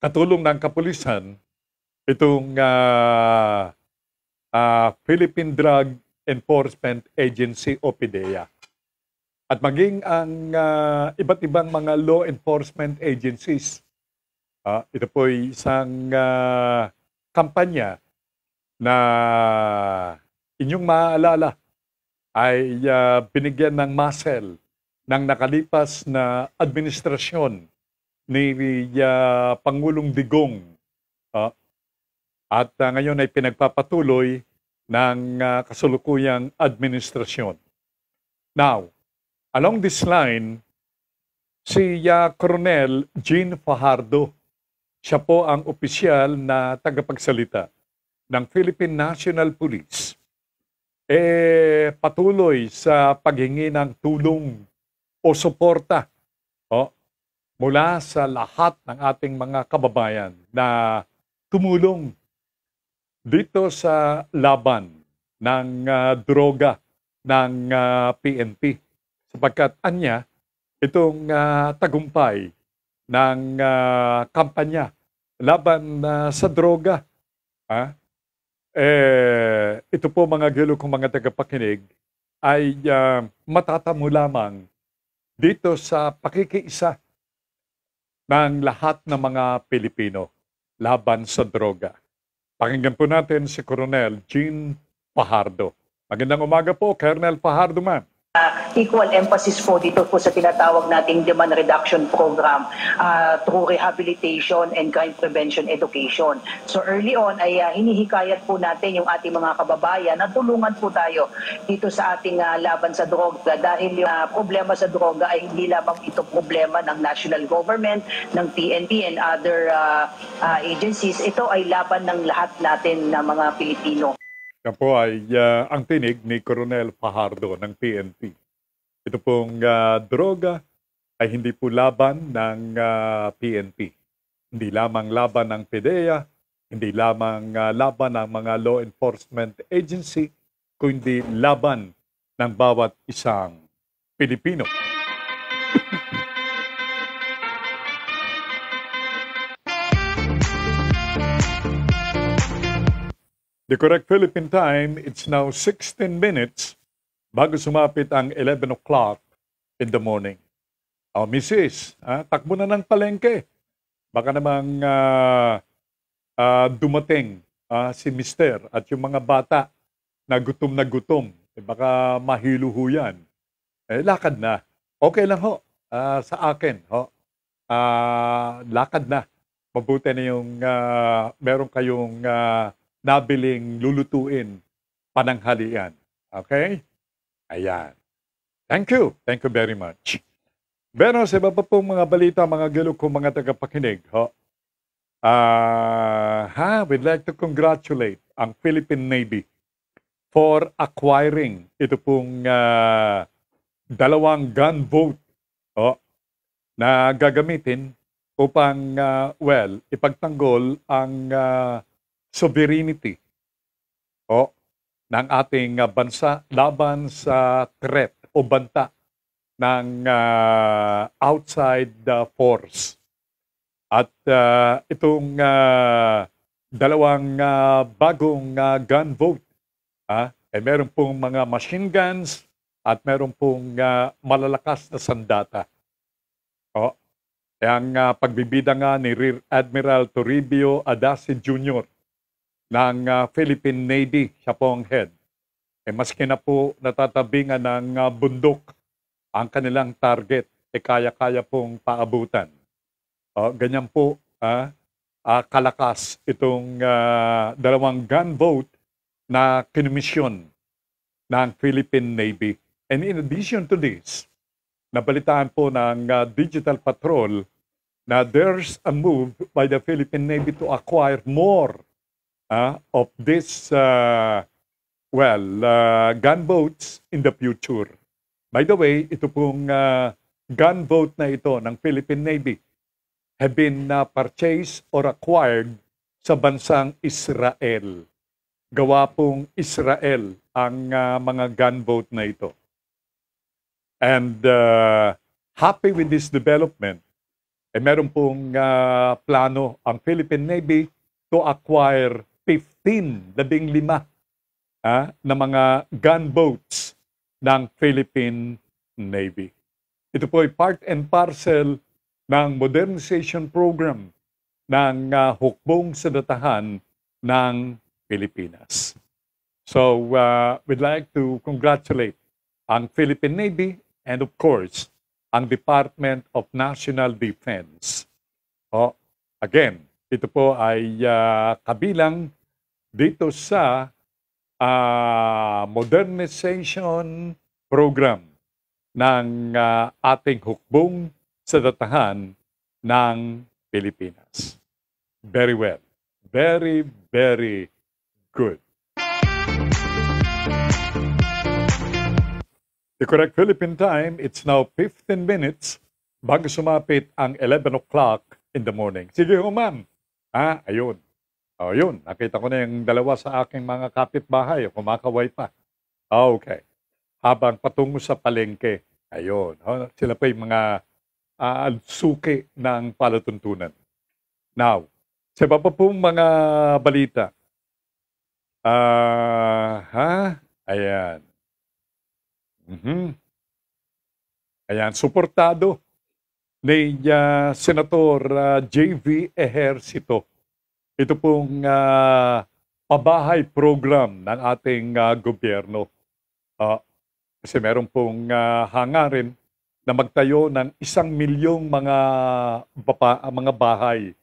Katulong ng kapulisan, itong uh, uh, Philippine Drug Enforcement Agency o PDEA. At maging ang uh, iba't ibang mga law enforcement agencies. Uh, ito po ay isang uh, kampanya na inyong maaalala ay uh, binigyan ng muscle ng nakalipas na administrasyon ni uh, Pangulong Digong uh, at uh, ngayon ay pinagpapatuloy ng uh, ah, kasulukuyang administrasyon. Now, along this line, si uh, Colonel Jean Fajardo, siya po ang opisyal na tagapagsalita ng Philippine National Police. Eh, patuloy sa paghingi ng tulong o suporta oh, mula sa lahat ng ating mga kababayan na tumulong dito sa laban ng uh, droga ng uh, ah, PNP sapagkat anya itong uh, tagumpay ng uh, kampanya laban uh, sa droga. Ha? Eh, ito po mga gilo kong mga tagapakinig ay uh, matatamo lamang dito sa pakikiisa ng lahat ng mga Pilipino laban sa droga. Pakinggan po natin si Coronel Jean Pahardo. Magandang umaga po, Colonel Pahardo man uh, equal emphasis po dito po sa tinatawag nating demand reduction program uh, through rehabilitation and crime prevention education. So early on ay uh, hinihikayat po natin yung ating mga kababayan na tulungan po tayo dito sa ating uh, laban sa droga dahil yung uh, problema sa droga ay hindi lamang ito problema ng national government, ng PNP and other uh, uh, agencies. Ito ay laban ng lahat natin na mga Pilipino. Yan po ay uh, ang tinig ni Coronel Fajardo ng PNP. Ito pong uh, droga ay hindi po laban ng uh, ah, PNP. Hindi lamang laban ng PDEA, hindi lamang uh, laban ng mga law enforcement agency, kundi laban ng bawat isang Pilipino. The correct Philippine time, it's now 16 minutes bago sumapit ang 11 o'clock in the morning. Oh, Mrs., ah, takbo na ng palengke. Baka namang uh, uh, dumating uh, si mister at yung mga bata na gutom na gutom. Eh, baka mahilo yan. Eh, lakad na. Okay lang ho, uh, sa akin. Ho. Uh, lakad na. Mabuti na yung uh, meron kayong uh, nabiling lulutuin pananghalian. Okay? Ayan. Thank you. Thank you very much. Pero sa iba pa pong mga balita, mga gilog kong mga tagapakinig, ho, uh, ha, we'd like to congratulate ang Philippine Navy for acquiring ito pong uh, dalawang gunboat oh, na gagamitin upang, uh, well, ipagtanggol ang uh, sovereignty o ng ating ah, bansa laban sa threat o banta ng uh, outside uh, force. At uh, itong uh, dalawang uh, bagong uh, gun vote, ah, eh, meron pong mga machine guns at meron pong uh, malalakas na sandata. O, ang uh, pagbibida nga ni Rear Admiral Toribio Adasi Jr ng uh, Philippine Navy siya po ang head. Eh, maski na po natatabingan ng uh, bundok ang kanilang target, eh kaya-kaya pong paabutan. Uh, ganyan po uh, uh, kalakas itong uh, dalawang gunboat na kinumisyon ng Philippine Navy. And in addition to this, nabalitaan po ng uh, Digital Patrol na there's a move by the Philippine Navy to acquire more uh, of this, uh, well, uh, ah, gunboats in the future. By the way, ito pong uh, gunboat na ito ng Philippine Navy have been uh, purchased or acquired sa bansang Israel. Gawa pong Israel ang uh, mga gunboat na ito. And uh, happy with this development, eh meron pong uh, plano ang Philippine Navy to acquire 15, labing lima ah, na mga gunboats ng Philippine Navy. Ito po ay part and parcel ng modernization program ng uh, hukbong sadatahan ng Pilipinas. So, uh, we'd like to congratulate ang Philippine Navy and of course, ang Department of National Defense. Oh, again, ito po ay uh, kabilang dito sa uh, modernization program ng uh, ating hukbong sa datahan ng Pilipinas. Very well. Very, very good. The correct Philippine time, it's now 15 minutes bago sumapit ang 11 o'clock in the morning. Sige ho, ma'am. Ah, ayun. oh, yun. Nakita ko na yung dalawa sa aking mga kapitbahay. Kumakaway pa. Ah, okay. Habang patungo sa palengke. Ayun. Oh, sila pa yung mga uh, suki ng palatuntunan. Now, sa baba pong mga balita. Ah, uh, ha? Ayan. Mm-hmm. Ayan, suportado ni uh, Senator uh, ah, J.V. Ejercito. Ito pong uh, pabahay program ng ating uh, gobyerno. Uh, kasi meron pong uh, hangarin na magtayo ng isang milyong mga, bapa, mga bahay.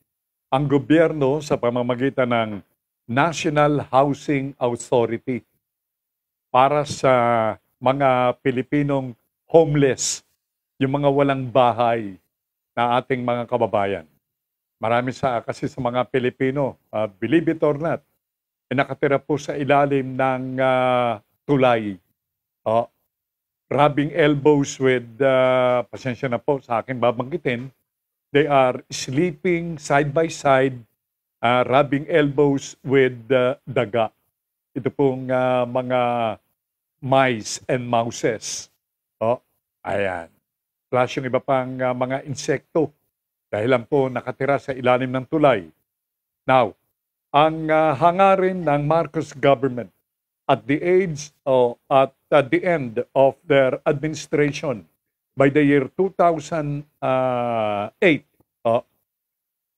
Ang gobyerno sa pamamagitan ng National Housing Authority para sa mga Pilipinong homeless, yung mga walang bahay na ating mga kababayan. Marami sa kasi sa mga Pilipino, uh, believe it or not, ay eh, nakatira po sa ilalim ng uh, tulay. Uh, rubbing elbows with, uh, pasensya na po sa akin babanggitin, they are sleeping side by side, uh, rubbing elbows with uh, daga. Ito pong uh, mga mice and mouses. Oh, ayan plus yung iba pang uh, mga insekto dahil lang po nakatira sa ilalim ng tulay. Now, ang uh, hangarin ng Marcos government at the age oh, at, at the end of their administration by the year 2008 ah, oh,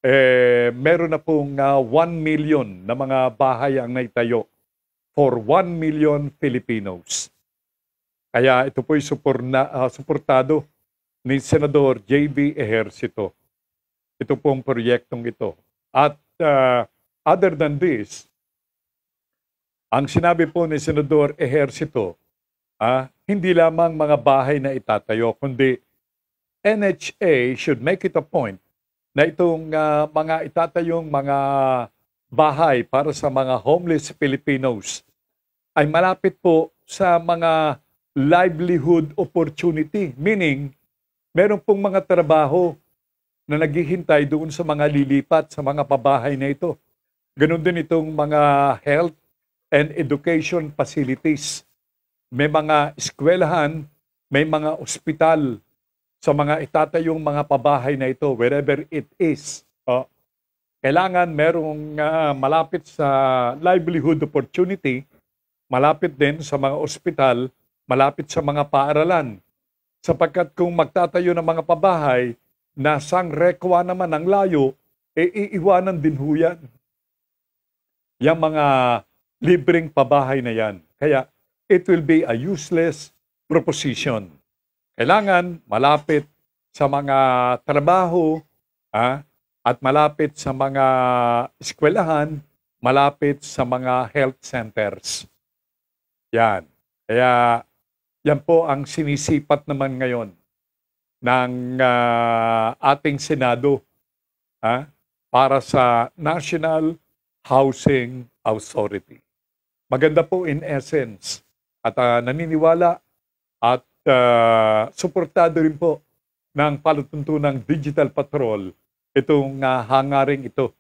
eh, meron na pong uh, 1 million na mga bahay ang naitayo for 1 million Filipinos. Kaya ito po'y supor na, uh, suportado ni Senador J.B. Ejercito. Ito po ang proyektong ito. At uh, other than this, ang sinabi po ni Senador Ejercito, ah, hindi lamang mga bahay na itatayo, kundi NHA should make it a point na itong uh, mga itatayong mga bahay para sa mga homeless Filipinos ay malapit po sa mga livelihood opportunity, meaning meron pong mga trabaho na naghihintay doon sa mga lilipat, sa mga pabahay na ito. Ganon din itong mga health and education facilities. May mga eskwelahan, may mga ospital sa mga itatayong mga pabahay na ito, wherever it is. Uh, kailangan merong uh, malapit sa livelihood opportunity, malapit din sa mga ospital, malapit sa mga paaralan. Sapagkat kung magtatayo ng mga pabahay na sangrekwa naman ang layo, e iiwanan din ho yan. Yung mga libreng pabahay na yan. Kaya it will be a useless proposition. Kailangan malapit sa mga trabaho ah, at malapit sa mga eskwelahan, malapit sa mga health centers. Yan. Kaya yan po ang sinisipat naman ngayon ng uh, ating Senado ha, ah, para sa National Housing Authority. Maganda po in essence at uh, naniniwala at uh, suportado rin po ng palutuntunang Digital Patrol itong uh, hangaring ito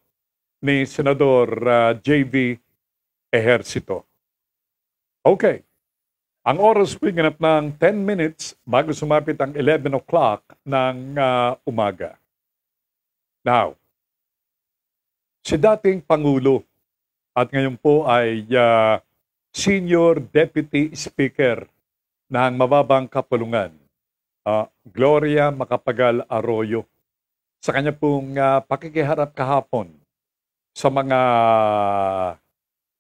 ni Senador uh, J.V. Ejercito. Okay. Ang oras po ganap ng 10 minutes bago sumapit ang 11 o'clock ng uh, umaga. Now, si dating Pangulo at ngayon po ay uh, Senior Deputy Speaker ng Mababang Kapulungan, uh, Gloria Macapagal Arroyo. Sa kanya pong uh, pakikiharap kahapon sa mga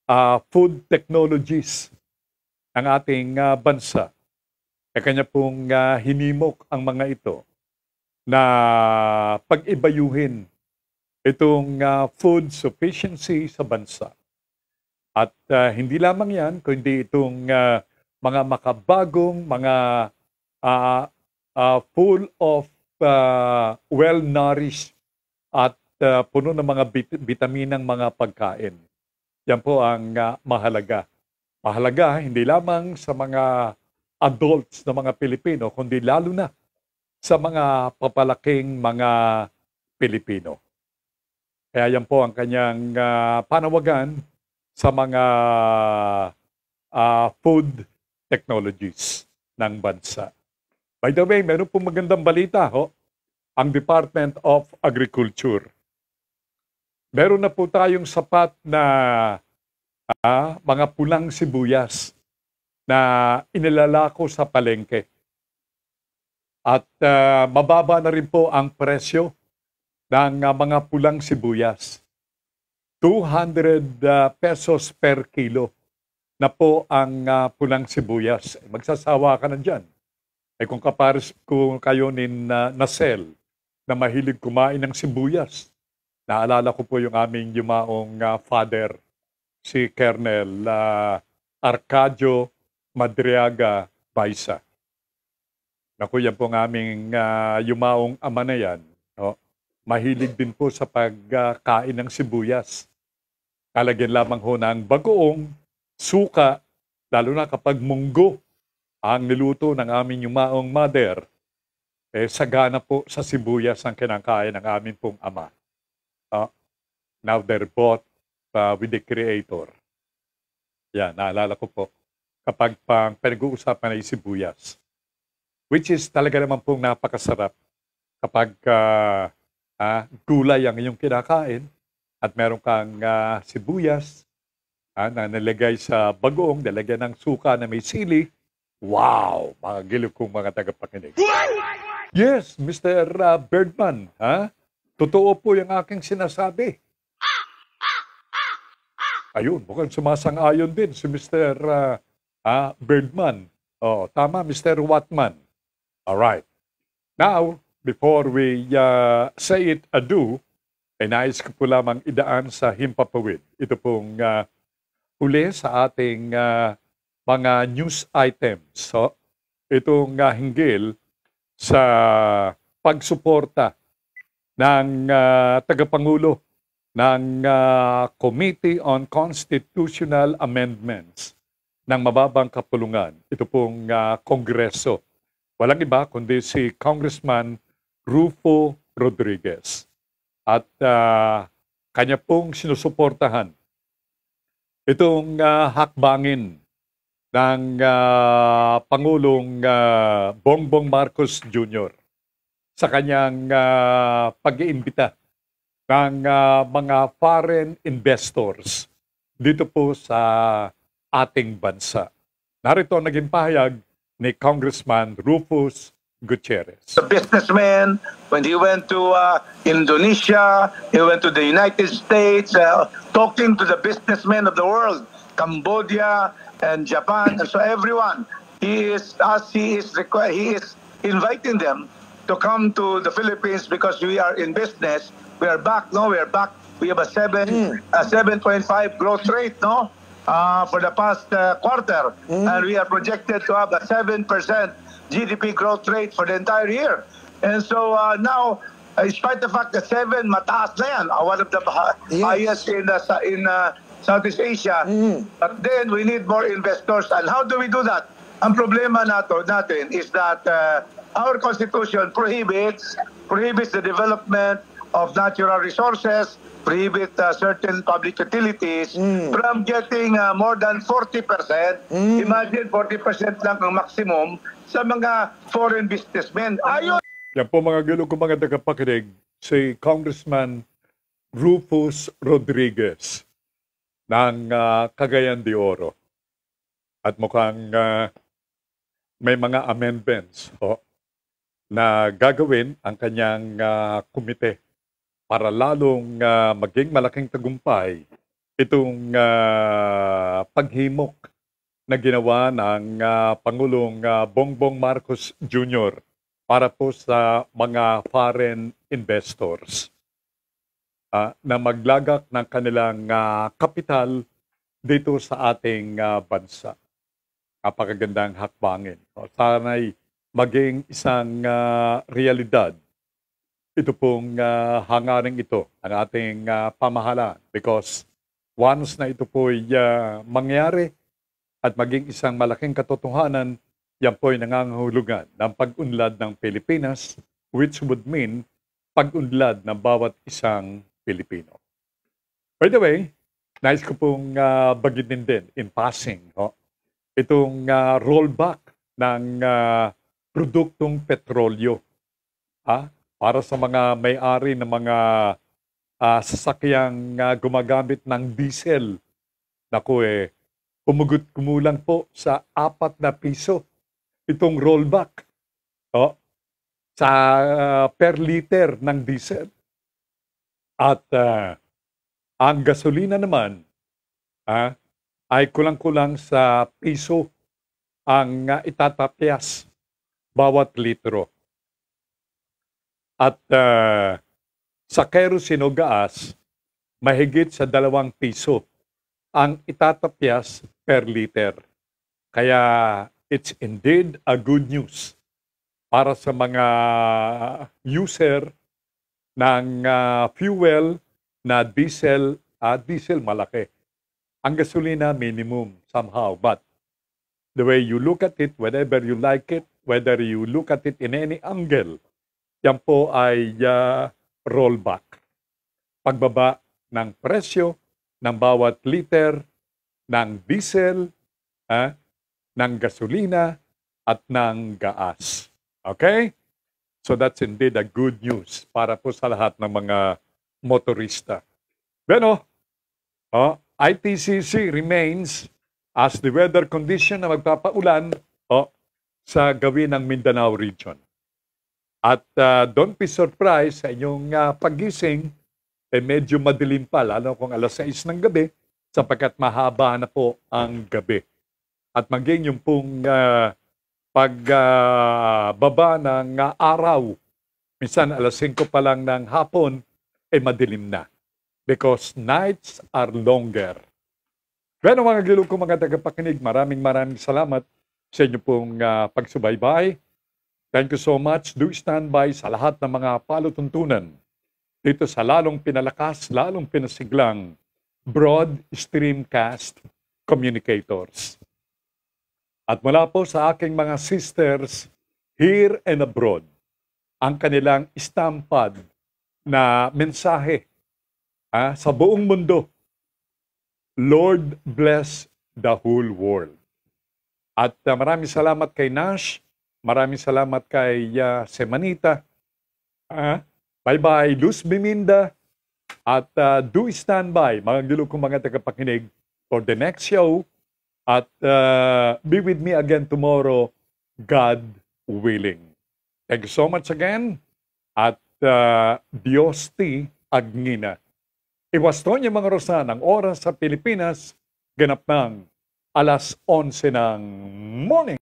uh, food technologies ang ating uh, bansa. E kanya pong uh, hinimok ang mga ito na pag-ibayuhin itong uh, food sufficiency sa bansa. At uh, hindi lamang yan, kundi itong uh, mga makabagong, mga uh, uh, full of uh, well-nourished at uh, puno ng mga bit- bitaminang mga pagkain. Yan po ang uh, mahalaga Mahalaga hindi lamang sa mga adults na mga Pilipino, kundi lalo na sa mga papalaking mga Pilipino. Kaya yan po ang kanyang uh, panawagan sa mga uh, food technologies ng bansa. By the way, meron pong magandang balita ho, ang Department of Agriculture. Meron na po tayong sapat na ah, mga pulang sibuyas na inilalako sa palengke. At uh, mababa na rin po ang presyo ng uh, mga pulang sibuyas. 200 ah, pesos per kilo na po ang uh, pulang sibuyas. Magsasawa ka na dyan. Ay eh, kung kapares ko kayo ni uh, Nasel na mahilig kumain ng sibuyas, naalala ko po yung aming yumaong uh, father si Colonel uh, Arcadio Madriaga Baisa. Naku, yan po ng aming uh, yumaong ama na yan. No? Mahilig din po sa pagkain uh, ng sibuyas. Kalagyan lamang ho ng bagoong, suka, lalo na kapag munggo ang niluto ng aming yumaong mother. Eh, sagana po sa sibuyas ang kinakain ng aming pong ama. Uh, now they're bought uh, with the Creator. Yan, naalala ko po. Kapag pang pinag-uusapan ay sibuyas, which is talaga naman pong napakasarap kapag uh, uh, gulay ang iyong kinakain at meron kang uh, sibuyas uh, na nalagay sa bagoong, nalagyan ng suka na may sili, wow! Mga gilip kong mga tagapakinig. Yes, Mr. Uh, Birdman, ha? Huh? totoo po yung aking sinasabi. Ayun, mukhang sumasang-ayon din si Mr. Uh, ah, uh, ah, Birdman. Oh, tama, Mr. Watman. All right. Now, before we uh, say it ado, ay eh, nais ko po lamang idaan sa himpapawid. Ito pong uh, uli sa ating uh, mga news items. So, itong uh, hinggil sa pagsuporta ng uh, tagapangulo ng uh, Committee on Constitutional Amendments ng mababang kapulungan. Ito pong uh, Kongreso. Walang iba kundi si Congressman Rufo Rodriguez. At uh, kanya pong sinusuportahan itong uh, hakbangin ng uh, Pangulong uh, Bongbong Marcos Jr. sa kanyang uh, pag-iimbita ng uh, mga foreign investors dito po sa ating bansa. Narito ang naging pahayag ni Congressman Rufus Gutierrez. The businessman, when he went to uh, Indonesia, he went to the United States, uh, talking to the businessmen of the world, Cambodia and Japan, and so everyone. He is, as he is, he is inviting them to come to the Philippines because we are in business. We are back, no? We are back. We have a 7 mm. a 7.5 growth rate, no? Uh, for the past uh, quarter. Mm. And we are projected to have a 7% GDP growth rate for the entire year. And so uh, now, uh, despite the fact that 7, mataas na yan, uh, one of the yes. highest in, the, in uh, Southeast Asia. Mm. But then we need more investors. And how do we do that? Ang problema nato, natin is that uh, our constitution prohibits prohibits the development of natural resources, prohibit uh, certain public utilities mm. from getting uh, more than 40%. Mm. Imagine 40% lang ang maximum sa mga foreign businessmen. Ayun! Yan po mga gulo ko mga tagapakinig, si Congressman Rufus Rodriguez ng uh, Cagayan de Oro. At mukhang uh, may mga amendments. Oh, na gagawin ang kanyang uh, komite para lalong uh, maging malaking tagumpay itong uh, paghimok na ginawa ng uh, Pangulong uh, Bongbong Marcos Jr. para po sa mga foreign investors uh, na maglagak ng kanilang uh, kapital dito sa ating uh, bansa. Kapagagandang hakbangin. So, sana'y maging isang uh, realidad ito pong uh, hangaring ito ng ating uh, pamahalaan because once na ito po'y uh, mangyari at maging isang malaking katotohanan, yan po'y nangangahulugan ng pag-unlad ng Pilipinas which would mean pag-unlad ng bawat isang Pilipino. By the way, nais ko pong uh, bagitin din in passing no? itong uh, rollback ng uh, produktong petrolyo. ah, Para sa mga may-ari ng mga uh, sasakyang uh, gumagamit ng diesel. Naku eh, umugot kumulang po sa apat na piso itong rollback oh, sa uh, per liter ng diesel. At uh, ang gasolina naman ah, uh, ay kulang-kulang sa piso ang uh, itatatyas bawat litro. At uh, sa kerosene o gaas, mahigit sa dalawang piso ang itatapyas per liter. Kaya it's indeed a good news para sa mga user ng uh, fuel na diesel at uh, diesel malaki. Ang gasolina minimum somehow but the way you look at it whatever you like it whether you look at it in any angle, yan po ay uh, rollback. Pagbaba ng presyo ng bawat liter ng diesel, eh, ng gasolina, at ng gaas. Okay? So that's indeed a good news para po sa lahat ng mga motorista. Bueno, oh, ITCC remains as the weather condition na magpapaulan, oh, sa gabi ng Mindanao region. At uh, don't be surprised sa inyong uh, pagising, eh medyo madilim pa, lalo kung alas 6 ng gabi, sapagkat mahaba na po ang gabi. At maging yung pong uh, ah, pagbaba uh, ng uh, araw, minsan alas 5 pa lang ng hapon, ay eh madilim na. Because nights are longer. Pero mga gilog ko mga tagapakinig, maraming maraming salamat sa inyo pong uh, pagsubaybay. Thank you so much. Do stand by sa lahat ng mga palutuntunan dito sa lalong pinalakas, lalong pinasiglang broad streamcast communicators. At mula po sa aking mga sisters here and abroad, ang kanilang stampad na mensahe ah, sa buong mundo, Lord bless the whole world. At uh, maraming salamat kay Nash, maraming salamat kay uh, Semanita. Uh, bye-bye, Luz Biminda. At uh, do stand by, mga gulo kong mga tagapakinig, for the next show. At uh, be with me again tomorrow, God willing. Thank you so much again. At uh, Dios ti Agnina. Iwasto niya mga Rosan ang oras sa Pilipinas, ganap ng a las 11 en Morning.